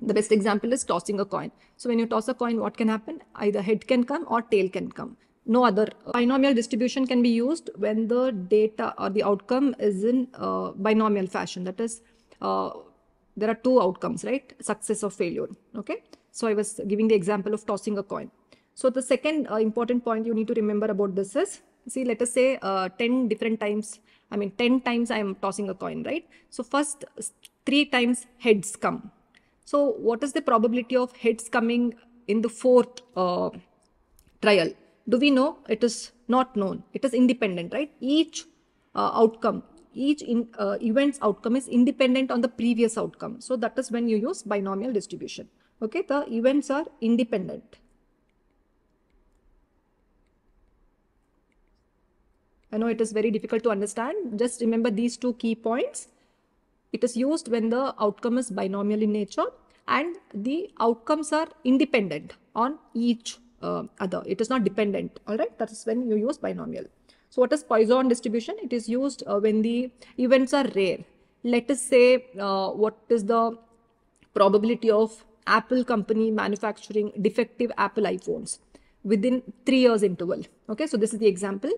The best example is tossing a coin. So when you toss a coin, what can happen? Either head can come or tail can come. No other uh, binomial distribution can be used when the data or the outcome is in uh, binomial fashion. That is, uh, there are two outcomes, right? Success or failure. Okay. So I was giving the example of tossing a coin. So the second uh, important point you need to remember about this is, see, let us say uh, 10 different times, I mean, 10 times I am tossing a coin, right? So first three times heads come. So what is the probability of heads coming in the fourth uh, trial? Do we know? It is not known. It is independent, right? Each uh, outcome, each in, uh, event's outcome is independent on the previous outcome. So that is when you use binomial distribution. Okay, the events are independent. I know it is very difficult to understand. Just remember these two key points. It is used when the outcome is binomial in nature and the outcomes are independent on each uh, other. It is not dependent. All right. That is when you use binomial. So what is Poisson distribution? It is used uh, when the events are rare. Let us say uh, what is the probability of Apple company manufacturing defective Apple iPhones within three years interval. Okay, so this is the example.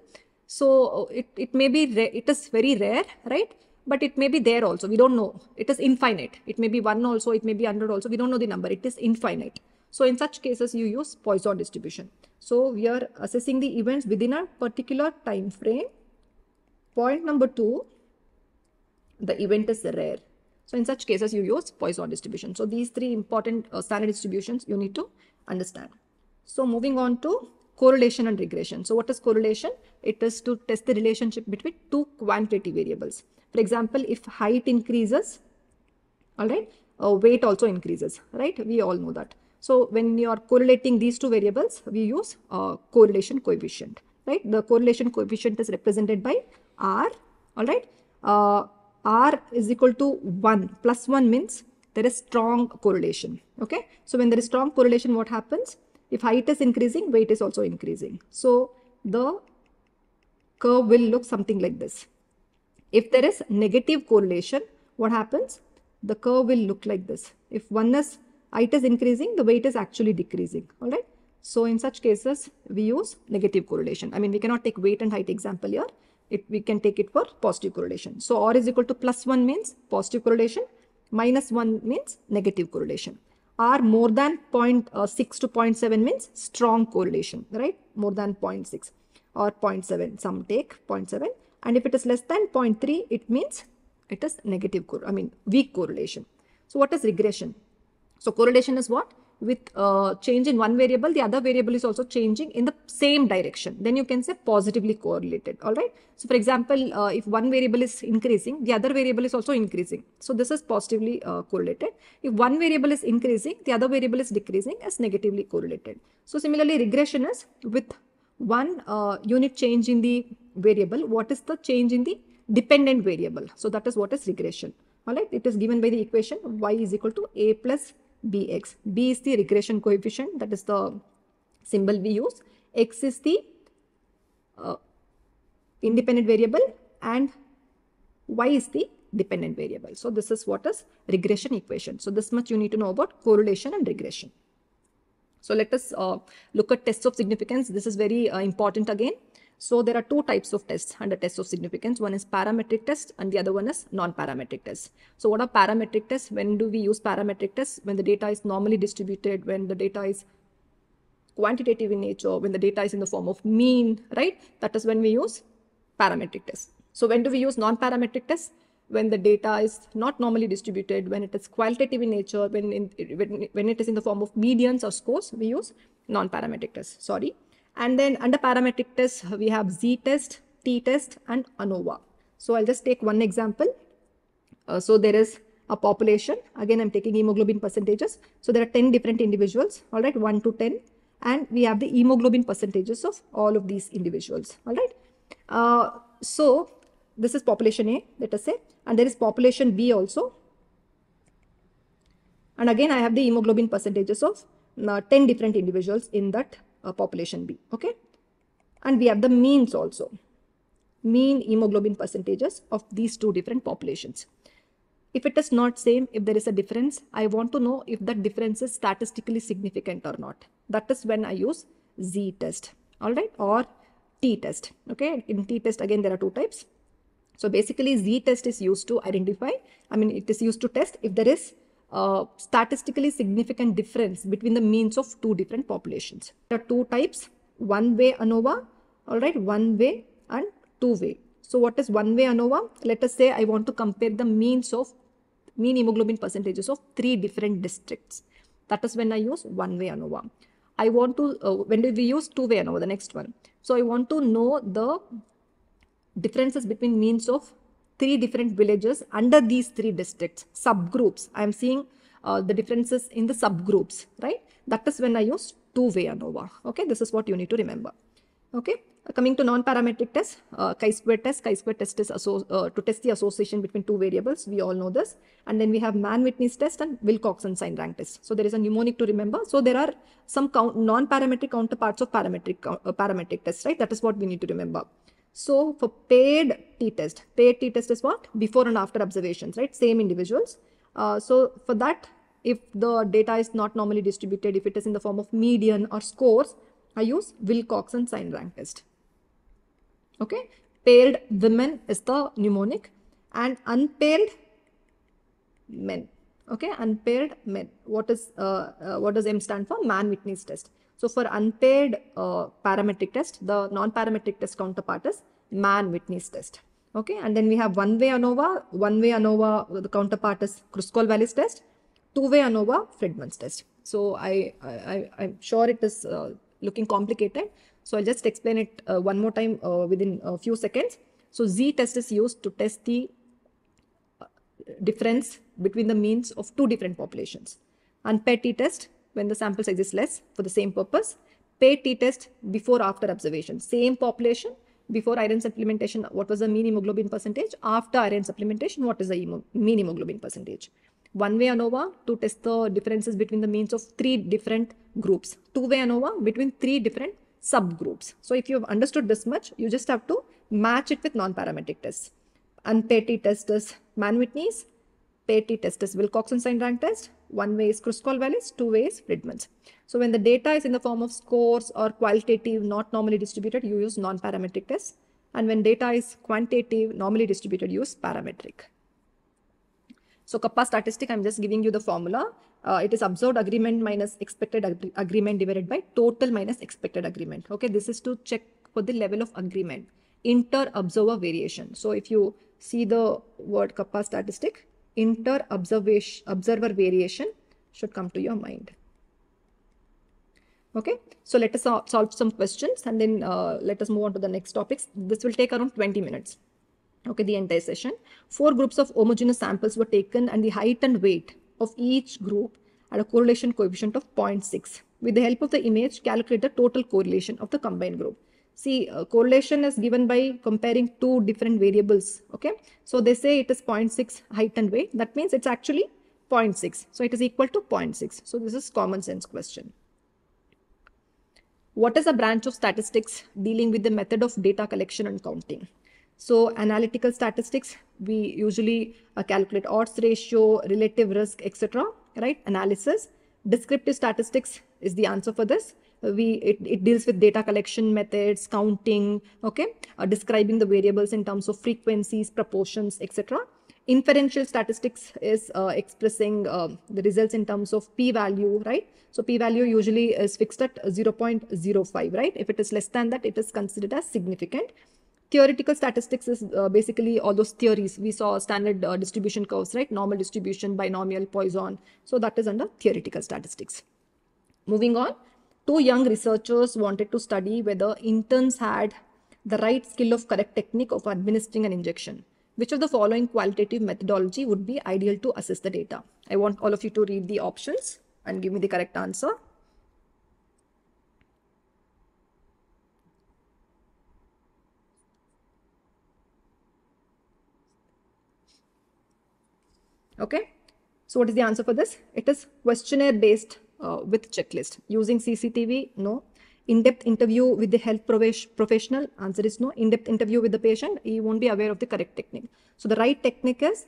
So uh, it, it may be, it is very rare, right? But it may be there also. We don't know. It is infinite. It may be 1 also, it may be 100 also. We don't know the number. It is infinite. So in such cases, you use Poisson distribution. So we are assessing the events within a particular time frame. Point number two, the event is rare. So in such cases, you use Poisson distribution. So these three important uh, standard distributions you need to understand. So moving on to correlation and regression. So what is correlation? It is to test the relationship between two quantitative variables. For example, if height increases, all right, uh, weight also increases, right? We all know that. So when you are correlating these two variables, we use uh, correlation coefficient, right? The correlation coefficient is represented by R, all right? Uh, R is equal to 1, plus 1 means there is strong correlation, okay? So when there is strong correlation, what happens? If height is increasing, weight is also increasing. So the curve will look something like this. If there is negative correlation, what happens? The curve will look like this. If one is height is increasing, the weight is actually decreasing. All right. So in such cases, we use negative correlation. I mean, we cannot take weight and height example here. It, we can take it for positive correlation. So R is equal to plus 1 means positive correlation, minus 1 means negative correlation are more than uh, 0.6 to 0.7 means strong correlation, right? More than 0.6 or 0.7, some take 0.7. And if it is less than 0.3, it means it is negative, I mean weak correlation. So what is regression? So correlation is what? with a uh, change in one variable, the other variable is also changing in the same direction. Then you can say positively correlated. All right. So for example, uh, if one variable is increasing, the other variable is also increasing. So this is positively uh, correlated. If one variable is increasing, the other variable is decreasing as negatively correlated. So similarly, regression is with one uh, unit change in the variable, what is the change in the dependent variable? So that is what is regression. All right. It is given by the equation y is equal to a plus bx. b is the regression coefficient that is the symbol we use. x is the uh, independent variable and y is the dependent variable. So this is what is regression equation. So this much you need to know about correlation and regression. So let us uh, look at tests of significance. This is very uh, important again. So there are two types of tests under tests of significance. One is parametric test and the other one is non-parametric test. So what are parametric tests? When do we use parametric tests? When the data is normally distributed, when the data is quantitative in nature, when the data is in the form of mean, right? That is when we use parametric tests. So when do we use non-parametric tests? When the data is not normally distributed, when it is qualitative in nature, when, in, when, when it is in the form of medians or scores, we use non-parametric tests. Sorry. And then under parametric tests, we have z-test, t-test, and ANOVA. So I'll just take one example. Uh, so there is a population. Again, I'm taking hemoglobin percentages. So there are 10 different individuals, all right, 1 to 10. And we have the hemoglobin percentages of all of these individuals, all right. Uh, so this is population A, let us say, and there is population B also. And again, I have the hemoglobin percentages of uh, 10 different individuals in that uh, population B. Okay. And we have the means also. Mean hemoglobin percentages of these two different populations. If it is not same, if there is a difference, I want to know if that difference is statistically significant or not. That is when I use Z test. All right. Or T test. Okay. In T test, again, there are two types. So basically Z test is used to identify, I mean, it is used to test if there is uh, statistically significant difference between the means of two different populations. There are two types, one-way ANOVA, all right, one-way and two-way. So what is one-way ANOVA? Let us say I want to compare the means of mean hemoglobin percentages of three different districts. That is when I use one-way ANOVA. I want to, uh, when do we use two-way ANOVA, the next one. So I want to know the differences between means of three different villages under these three districts, subgroups. I am seeing uh, the differences in the subgroups, right? That is when I use two-way ANOVA. Okay, this is what you need to remember. Okay, uh, coming to non-parametric test, uh, chi-square test. Chi-square test is uh, to test the association between two variables. We all know this. And then we have Mann-Whitney's test and Wilcoxon sign rank test. So there is a mnemonic to remember. So there are some non-parametric counterparts of parametric uh, parametric tests, right? That is what we need to remember. So for paid t-test, paid t-test is what? Before and after observations, right? Same individuals. Uh, so for that, if the data is not normally distributed, if it is in the form of median or scores, I use Wilcoxon sign rank test. Okay, paired women is the mnemonic and unpaired men. Okay, unpaired men. What is uh, uh, what does M stand for? Man Whitney's test. So for unpaired uh, parametric test, the non-parametric test counterpart is Mann-Whitney's test. Okay, and then we have one-way ANOVA, one-way ANOVA, the counterpart is Kruskal-Wallis test, two-way ANOVA, Friedman's test. So I, I, am sure it is uh, looking complicated. So I'll just explain it uh, one more time uh, within a few seconds. So Z test is used to test the uh, difference between the means of two different populations. Unpaired t-test when the samples exist less for the same purpose. Paid t-test before after observation. Same population before iron supplementation, what was the mean hemoglobin percentage? After iron supplementation, what is the mean hemoglobin percentage? One-way ANOVA to test the differences between the means of three different groups. Two-way ANOVA between three different subgroups. So if you have understood this much, you just have to match it with non-parametric tests. Unpaired t-test is Man-Whitney's, Petty test is Wilcoxon sign rank test. One way is Kruskal-Wallis, two way is Friedman's. So when the data is in the form of scores or qualitative, not normally distributed, you use non-parametric test, And when data is quantitative, normally distributed, use parametric. So kappa statistic, I'm just giving you the formula. Uh, it is observed agreement minus expected agreement divided by total minus expected agreement. Okay, this is to check for the level of agreement, inter-observer variation. So if you see the word kappa statistic, inter-observer variation should come to your mind. Okay, so let us solve some questions and then uh, let us move on to the next topics. This will take around 20 minutes. Okay, the entire session. Four groups of homogeneous samples were taken and the height and weight of each group had a correlation coefficient of 0.6. With the help of the image, calculate the total correlation of the combined group see uh, correlation is given by comparing two different variables okay so they say it is 0.6 height and weight that means it's actually 0.6 so it is equal to 0.6 so this is common sense question what is a branch of statistics dealing with the method of data collection and counting so analytical statistics we usually uh, calculate odds ratio relative risk etc right analysis descriptive statistics is the answer for this we it, it deals with data collection methods counting okay uh, describing the variables in terms of frequencies proportions etc inferential statistics is uh, expressing uh, the results in terms of p value right so p value usually is fixed at 0.05 right if it is less than that it is considered as significant theoretical statistics is uh, basically all those theories we saw standard uh, distribution curves right normal distribution binomial poisson so that is under theoretical statistics moving on two young researchers wanted to study whether interns had the right skill of correct technique of administering an injection. Which of the following qualitative methodology would be ideal to assess the data? I want all of you to read the options and give me the correct answer. Okay, so what is the answer for this? It is questionnaire based uh, with checklist. Using CCTV, no. In-depth interview with the health professional, answer is no. In-depth interview with the patient, he won't be aware of the correct technique. So the right technique is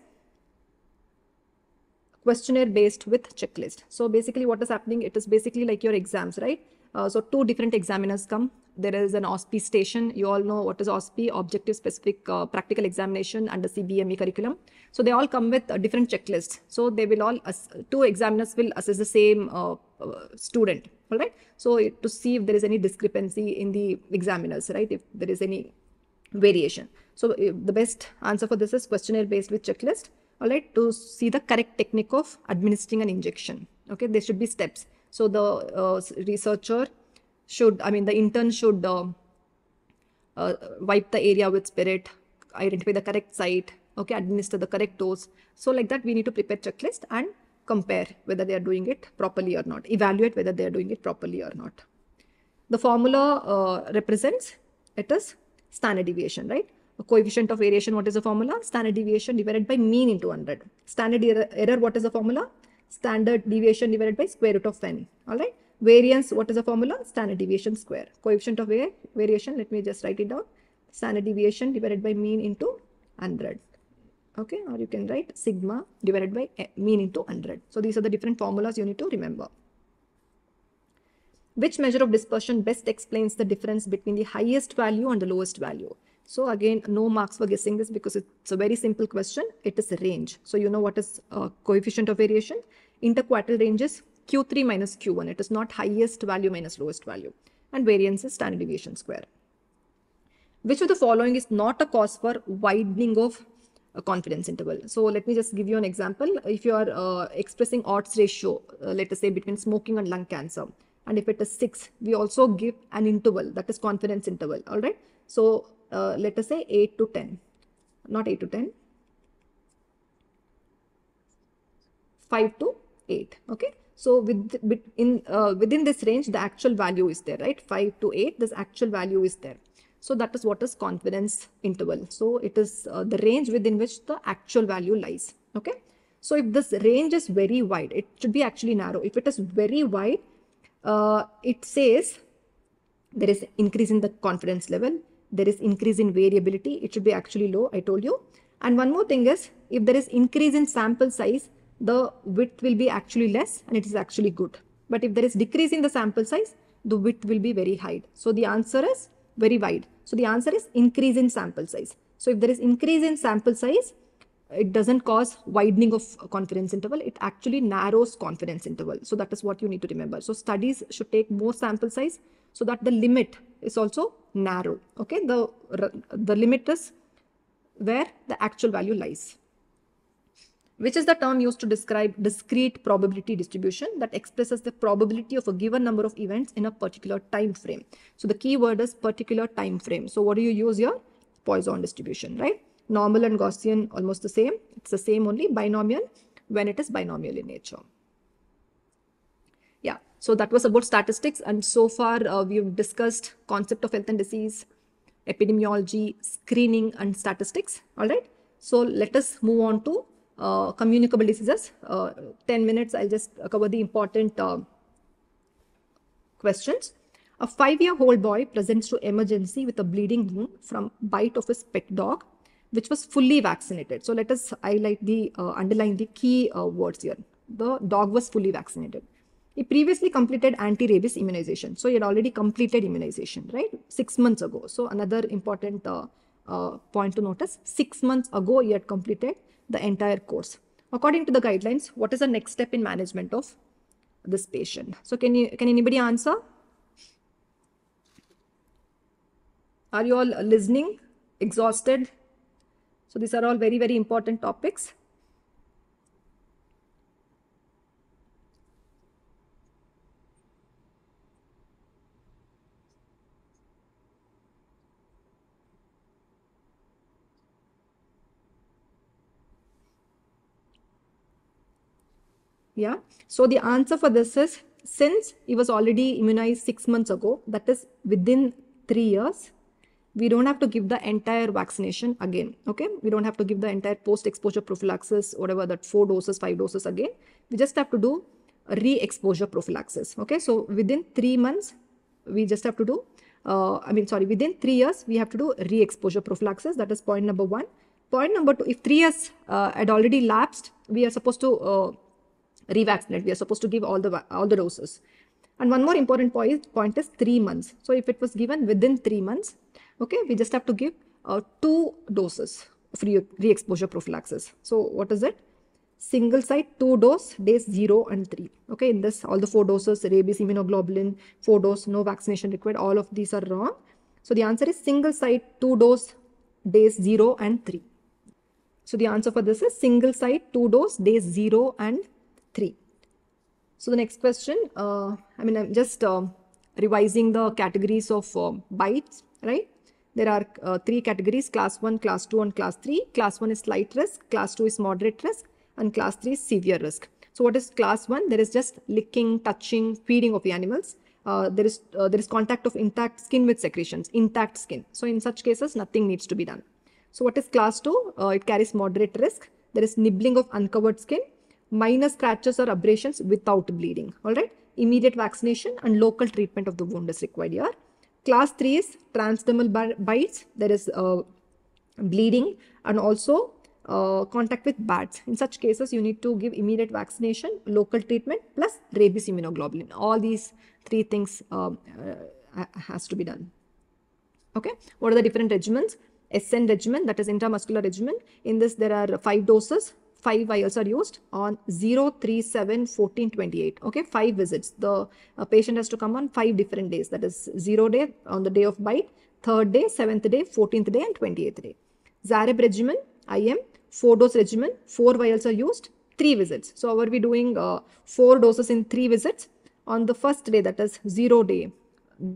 questionnaire based with checklist. So basically what is happening, it is basically like your exams, right? Uh, so two different examiners come there is an OSPE station. You all know what is OSPE, Objective Specific uh, Practical Examination under CBME curriculum. So they all come with a uh, different checklist. So they will all, two examiners will assess the same uh, uh, student, all right? So to see if there is any discrepancy in the examiners, right? If there is any variation. So the best answer for this is questionnaire based with checklist, all right? To see the correct technique of administering an injection, okay? There should be steps. So the uh, researcher should i mean the intern should uh, uh, wipe the area with spirit identify the correct site okay administer the correct dose so like that we need to prepare checklist and compare whether they are doing it properly or not evaluate whether they are doing it properly or not the formula uh, represents it is standard deviation right a coefficient of variation what is the formula standard deviation divided by mean into 100 standard error what is the formula standard deviation divided by square root of n all right Variance, what is the formula? Standard deviation square. Coefficient of variation, let me just write it down. Standard deviation divided by mean into 100. Okay, or you can write sigma divided by mean into 100. So these are the different formulas you need to remember. Which measure of dispersion best explains the difference between the highest value and the lowest value? So again, no marks for guessing this because it's a very simple question. It is range. So you know what is uh, coefficient of variation. Interquartile ranges Q3 minus Q1. It is not highest value minus lowest value. And variance is standard deviation square. Which of the following is not a cause for widening of a uh, confidence interval? So let me just give you an example. If you are uh, expressing odds ratio, uh, let us say between smoking and lung cancer, and if it is 6, we also give an interval, that is confidence interval, all right? So uh, let us say 8 to 10, not 8 to 10, 5 to 8 okay so with, in, uh, within this range, the actual value is there, right? 5 to 8, this actual value is there. So that is what is confidence interval. So it is uh, the range within which the actual value lies, okay? So if this range is very wide, it should be actually narrow. If it is very wide, uh, it says there is increase in the confidence level, there is increase in variability, it should be actually low, I told you. And one more thing is, if there is increase in sample size, the width will be actually less and it is actually good. But if there is decrease in the sample size, the width will be very high. So the answer is very wide. So the answer is increase in sample size. So if there is increase in sample size, it doesn't cause widening of confidence interval. It actually narrows confidence interval. So that is what you need to remember. So studies should take more sample size so that the limit is also narrow. Okay, the, the limit is where the actual value lies which is the term used to describe discrete probability distribution that expresses the probability of a given number of events in a particular time frame. So the key word is particular time frame. So what do you use here? Poisson distribution, right? Normal and Gaussian, almost the same. It's the same only binomial when it is binomial in nature. Yeah, so that was about statistics. And so far, uh, we've discussed concept of health and disease, epidemiology, screening, and statistics, all right? So let us move on to uh, communicable diseases. Uh, 10 minutes, I'll just cover the important uh, questions. A five-year-old boy presents to emergency with a bleeding wound from bite of his pet dog, which was fully vaccinated. So let us highlight the, uh, underline the key uh, words here. The dog was fully vaccinated. He previously completed anti-rabies immunization. So he had already completed immunization, right? Six months ago. So another important uh, point to notice, six months ago he had completed the entire course. According to the guidelines, what is the next step in management of this patient? So can you can anybody answer? Are you all listening? Exhausted? So these are all very, very important topics. Yeah. So the answer for this is since he was already immunized six months ago, that is within three years, we don't have to give the entire vaccination again. Okay. We don't have to give the entire post exposure prophylaxis, whatever that four doses, five doses again. We just have to do re exposure prophylaxis. Okay. So within three months, we just have to do, uh, I mean, sorry, within three years, we have to do re exposure prophylaxis. That is point number one. Point number two, if three years uh, had already lapsed, we are supposed to uh, revaccinate. We are supposed to give all the all the doses. And one more important point, point is three months. So if it was given within three months, okay, we just have to give uh, two doses free re-exposure prophylaxis. So what is it? Single site, two dose, days zero and three. Okay, in this, all the four doses, rabies, immunoglobulin, four dose, no vaccination required, all of these are wrong. So the answer is single site, two dose, days zero and three. So the answer for this is single site, two dose, days zero and 3. So the next question, uh, I mean, I'm just uh, revising the categories of uh, bytes, right? There are uh, three categories, class 1, class 2 and class 3. Class 1 is slight risk, class 2 is moderate risk and class 3 is severe risk. So what is class 1? There is just licking, touching, feeding of the animals. Uh, there is uh, there is contact of intact skin with secretions, intact skin. So in such cases, nothing needs to be done. So what is class 2? it carries moderate risk. There is nibbling of uncovered skin minor scratches or abrasions without bleeding. All right. Immediate vaccination and local treatment of the wound is required here. Class 3 is transdermal bites. There is uh, bleeding and also uh, contact with bats. In such cases, you need to give immediate vaccination, local treatment, plus rabies immunoglobulin. All these three things um, uh, has to be done. Okay. What are the different regimens? SN regimen, that is intramuscular regimen. In this, there are five doses, five vials are used on 037 1428 Okay, five visits. The uh, patient has to come on five different days. That is zero day on the day of bite, third day, seventh day, 14th day and 28th day. Zareb regimen, IM, four dose regimen, four vials are used, three visits. So are we doing uh, four doses in three visits? On the first day, that is zero day,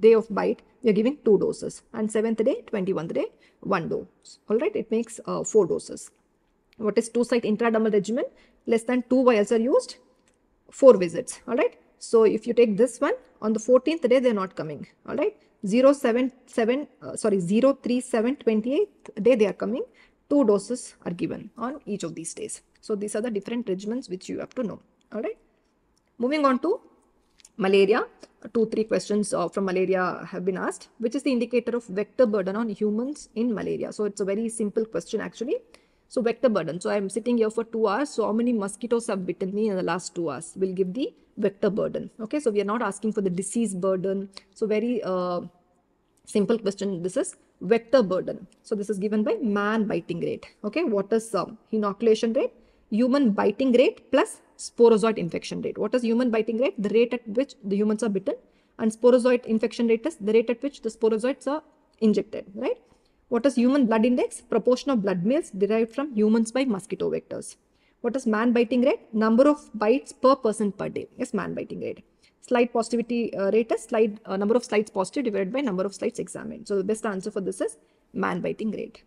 day of bite, we are giving two doses. And seventh day, 21th day, one dose. All right, it makes uh, four doses what is two-site intradermal regimen, less than two vials are used, four visits, all right. So if you take this one, on the 14th day, they're not coming, all right. 077, uh, sorry, 037, 28th day they are coming. Two doses are given on each of these days. So these are the different regimens which you have to know, all right. Moving on to malaria, two, three questions uh, from malaria have been asked, which is the indicator of vector burden on humans in malaria. So it's a very simple question actually. So vector burden. So I'm sitting here for two hours. So how many mosquitoes have bitten me in the last two hours? We'll give the vector burden. Okay, so we are not asking for the disease burden. So very uh, simple question. This is vector burden. So this is given by man biting rate. Okay, what is um, inoculation rate? Human biting rate plus sporozoid infection rate. What is human biting rate? The rate at which the humans are bitten and sporozoid infection rate is the rate at which the sporozoids are injected, right? What is human blood index? Proportion of blood meals derived from humans by mosquito vectors. What is man biting rate? Number of bites per person per day is man biting rate. Slight positivity uh, rate is slide, uh, number of slides positive divided by number of slides examined. So the best answer for this is man biting rate.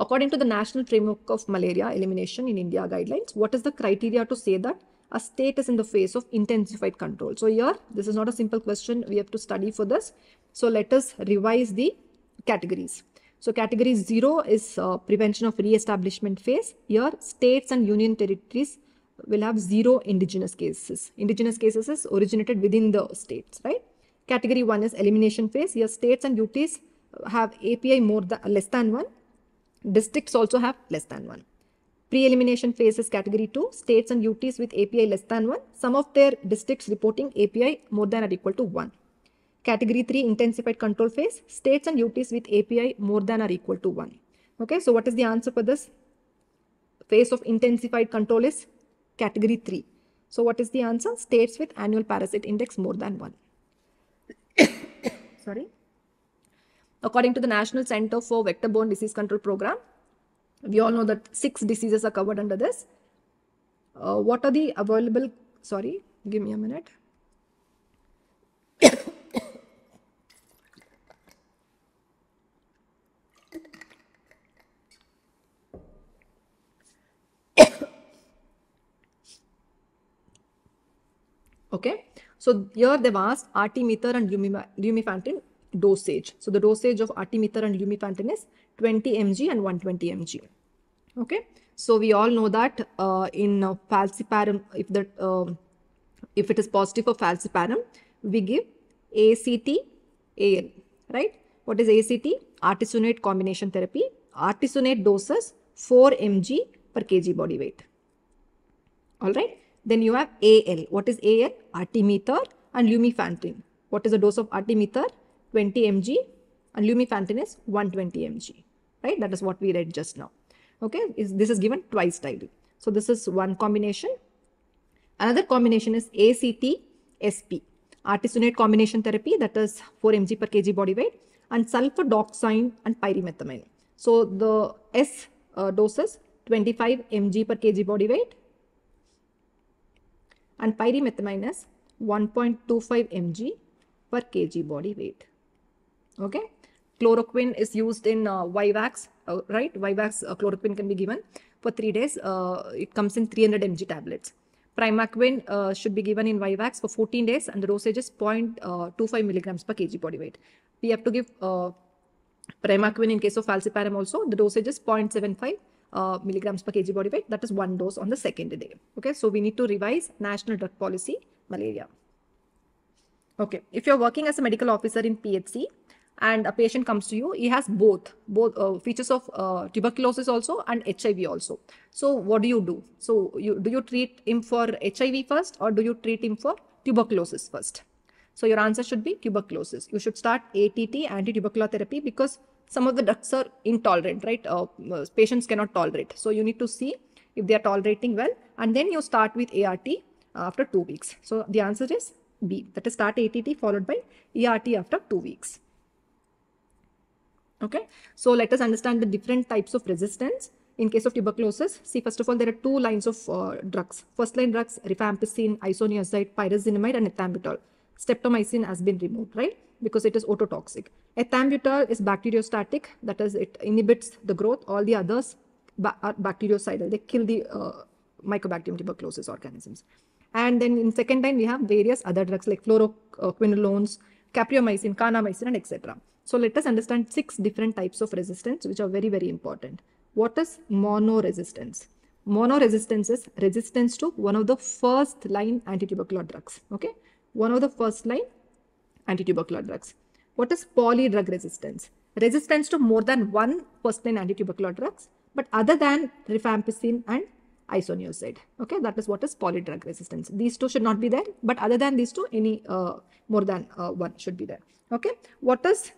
According to the National Framework of Malaria Elimination in India guidelines, what is the criteria to say that a state is in the face of intensified control? So here, this is not a simple question. We have to study for this. So let us revise the categories. So category 0 is uh, prevention of re-establishment phase. Here states and union territories will have zero indigenous cases. Indigenous cases is originated within the states, right? Category 1 is elimination phase. Here states and UTs have API more than less than 1. Districts also have less than 1. Pre-elimination phase is category 2. States and UTs with API less than 1. Some of their districts reporting API more than or equal to 1. Category 3 intensified control phase, states and UTs with API more than or equal to 1. Okay, so what is the answer for this? Phase of intensified control is category 3. So what is the answer? States with annual parasite index more than 1. Sorry. According to the National Center for Vector-Borne Disease Control Program, we all know that six diseases are covered under this. Uh, what are the available, sorry, give me a minute. Okay, so here they've asked artemether and lumefantrine dosage. So the dosage of artemether and lumefantrine is 20 mg and 120 mg. Okay, so we all know that uh, in uh, falciparum, if the uh, if it is positive for falciparum, we give ACT AL, right? What is ACT? Artisanate combination therapy. Artisanate doses 4 mg per kg body weight. All right. Then you have AL. What is AL? Artemether and Lumifantin. What is the dose of artemether? 20 mg and Lumifantin is 120 mg. Right? That is what we read just now. Okay? Is, this is given twice daily. So this is one combination. Another combination is ACT SP. Artisunate combination therapy that is 4 mg per kg body weight and sulfadoxine and pyrimethamine. So the S uh, doses 25 mg per kg body weight and pyrimethamine is 1.25 mg per kg body weight. Okay. Chloroquine is used in uh, Vivax, uh, right? Vivax uh, chloroquine can be given for three days. Uh, it comes in 300 mg tablets. Primaquine uh, should be given in Vivax for 14 days and the dosage is uh, 0.25 milligrams per kg body weight. We have to give uh, Primaquine in case of falciparum also. The dosage is 0.75 uh, milligrams per kg body weight. That is one dose on the second day. Okay, so we need to revise national drug policy malaria. Okay, if you're working as a medical officer in PHC and a patient comes to you, he has both both uh, features of uh, tuberculosis also and HIV also. So what do you do? So you do you treat him for HIV first or do you treat him for tuberculosis first? So your answer should be tuberculosis. You should start ATT, anti-tubercular therapy because some of the drugs are intolerant, right? Uh, uh, patients cannot tolerate. So you need to see if they are tolerating well. And then you start with ART uh, after two weeks. So the answer is B. That is start ATT followed by ERT after two weeks. Okay. So let us understand the different types of resistance. In case of tuberculosis, see first of all, there are two lines of uh, drugs. First line drugs, rifampicin, isoniazid, pyrazinamide and ethambutol streptomycin has been removed, right? Because it is ototoxic. Ethambutol is bacteriostatic, that is, it inhibits the growth. All the others ba are bactericidal, they kill the uh, Mycobacterium tuberculosis organisms. And then in second line, we have various other drugs like fluoroquinolones, capriomycin, kanamycin, and etc. So let us understand six different types of resistance, which are very, very important. What is monoresistance? Monoresistance is resistance to one of the first line antitubercular drugs. Okay one of the first line anti-tubercular drugs. What is poly drug resistance? Resistance to more than one first line anti-tubercular drugs, but other than rifampicin and isoniazid. Okay, that is what is poly drug resistance. These two should not be there, but other than these two, any uh, more than uh, one should be there. Okay, what is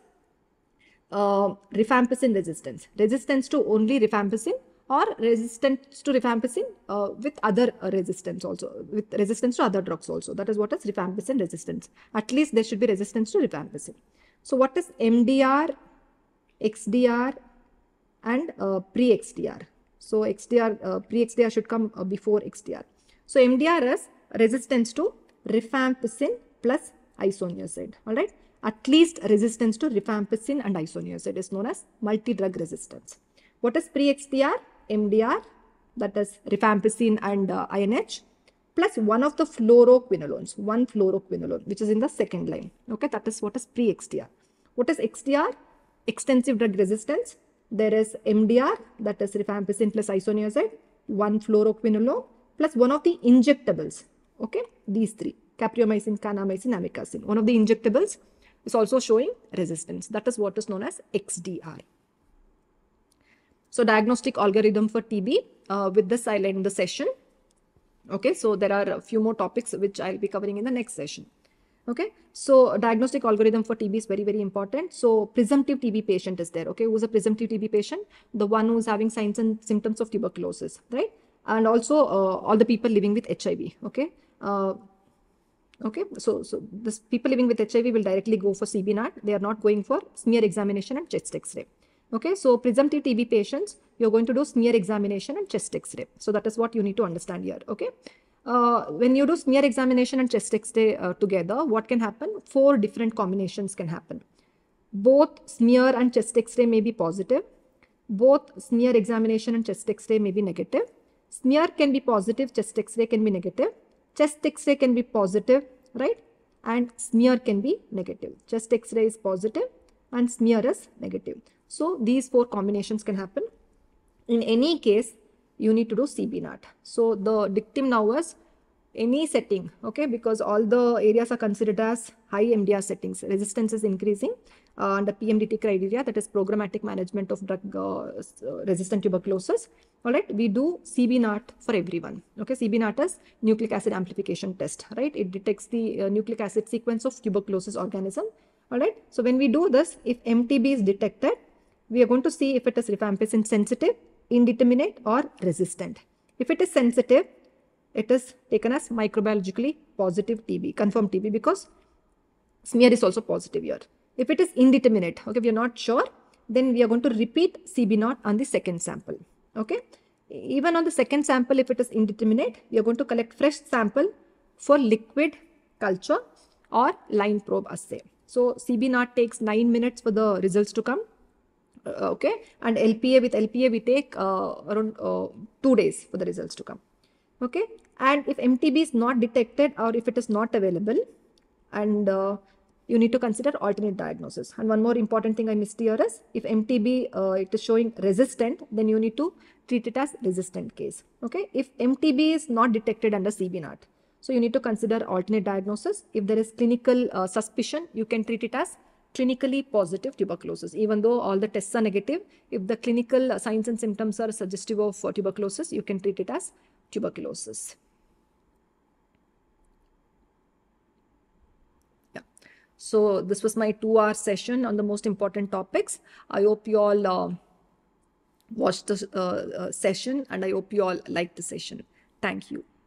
uh, rifampicin resistance? Resistance to only rifampicin or resistance to rifampicin uh, with other uh, resistance also, with resistance to other drugs also. That is what is rifampicin resistance. At least there should be resistance to rifampicin. So what is MDR, XDR and uh, pre-XDR? So XDR, uh, pre-XDR should come uh, before XDR. So MDR is resistance to rifampicin plus isoniazid. All right. At least resistance to rifampicin and isoniazid is known as multi-drug resistance. What is pre-XDR? MDR, that is rifampicin and uh, INH, plus one of the fluoroquinolones, one fluoroquinolone, which is in the second line. Okay, that is what is pre-XDR. What is XDR? Extensive drug resistance. There is MDR, that is rifampicin plus isoniazid, one fluoroquinolone, plus one of the injectables. Okay, these three, capriomycin, kanamycin, amikacin. One of the injectables is also showing resistance. That is what is known as XDR. So diagnostic algorithm for TB. Uh, with this, I'll end the session. Okay, so there are a few more topics which I'll be covering in the next session. Okay, so diagnostic algorithm for TB is very, very important. So presumptive TB patient is there. Okay, who's a presumptive TB patient? The one who's having signs and symptoms of tuberculosis, right? And also uh, all the people living with HIV. Okay. Uh, okay so so this people living with hiv will directly go for cbnat they are not going for smear examination and chest x-ray Okay, so presumptive TB patients, you're going to do smear examination and chest x-ray. So that is what you need to understand here. Okay. Uh, when you do smear examination and chest x-ray uh, together, what can happen? Four different combinations can happen. Both smear and chest x-ray may be positive. Both smear examination and chest x-ray may be negative. Smear can be positive, chest x-ray can be negative. Chest x-ray can be positive, right? And smear can be negative. Chest x-ray is positive and smear is negative. So these four combinations can happen. In any case, you need to do CB So the dictum now was any setting, okay, because all the areas are considered as high MDR settings. Resistance is increasing uh, under PMDT criteria, that is programmatic management of drug uh, uh resistant tuberculosis. All right, we do CB for everyone. Okay, CB is nucleic acid amplification test, right? It detects the uh, nucleic acid sequence of tuberculosis organism. All right, so when we do this, if MTB is detected, we are going to see if it is rifampicin sensitive, indeterminate or resistant. If it is sensitive, it is taken as microbiologically positive TB, confirmed TB because smear is also positive here. If it is indeterminate, okay, we are not sure, then we are going to repeat CB0 on the second sample, okay. Even on the second sample, if it is indeterminate, we are going to collect fresh sample for liquid culture or line probe assay. So CB0 takes 9 minutes for the results to come uh, okay and lpa with lpa we take uh, around uh, two days for the results to come okay and if mtb is not detected or if it is not available and you need to consider alternate diagnosis. And one more important thing I missed here is if MTB uh, it is showing resistant, then you need to treat it as resistant case. Okay, if MTB is not detected under CBNAT, so you need to consider alternate diagnosis. If there is clinical uh, suspicion, you can treat it as clinically positive tuberculosis. Even though all the tests are negative, if the clinical signs and symptoms are suggestive of uh, tuberculosis, you can treat it as tuberculosis. Yeah. So this was my two-hour session on the most important topics. I hope you all uh, watched the uh, uh, session and I hope you all liked the session. Thank you.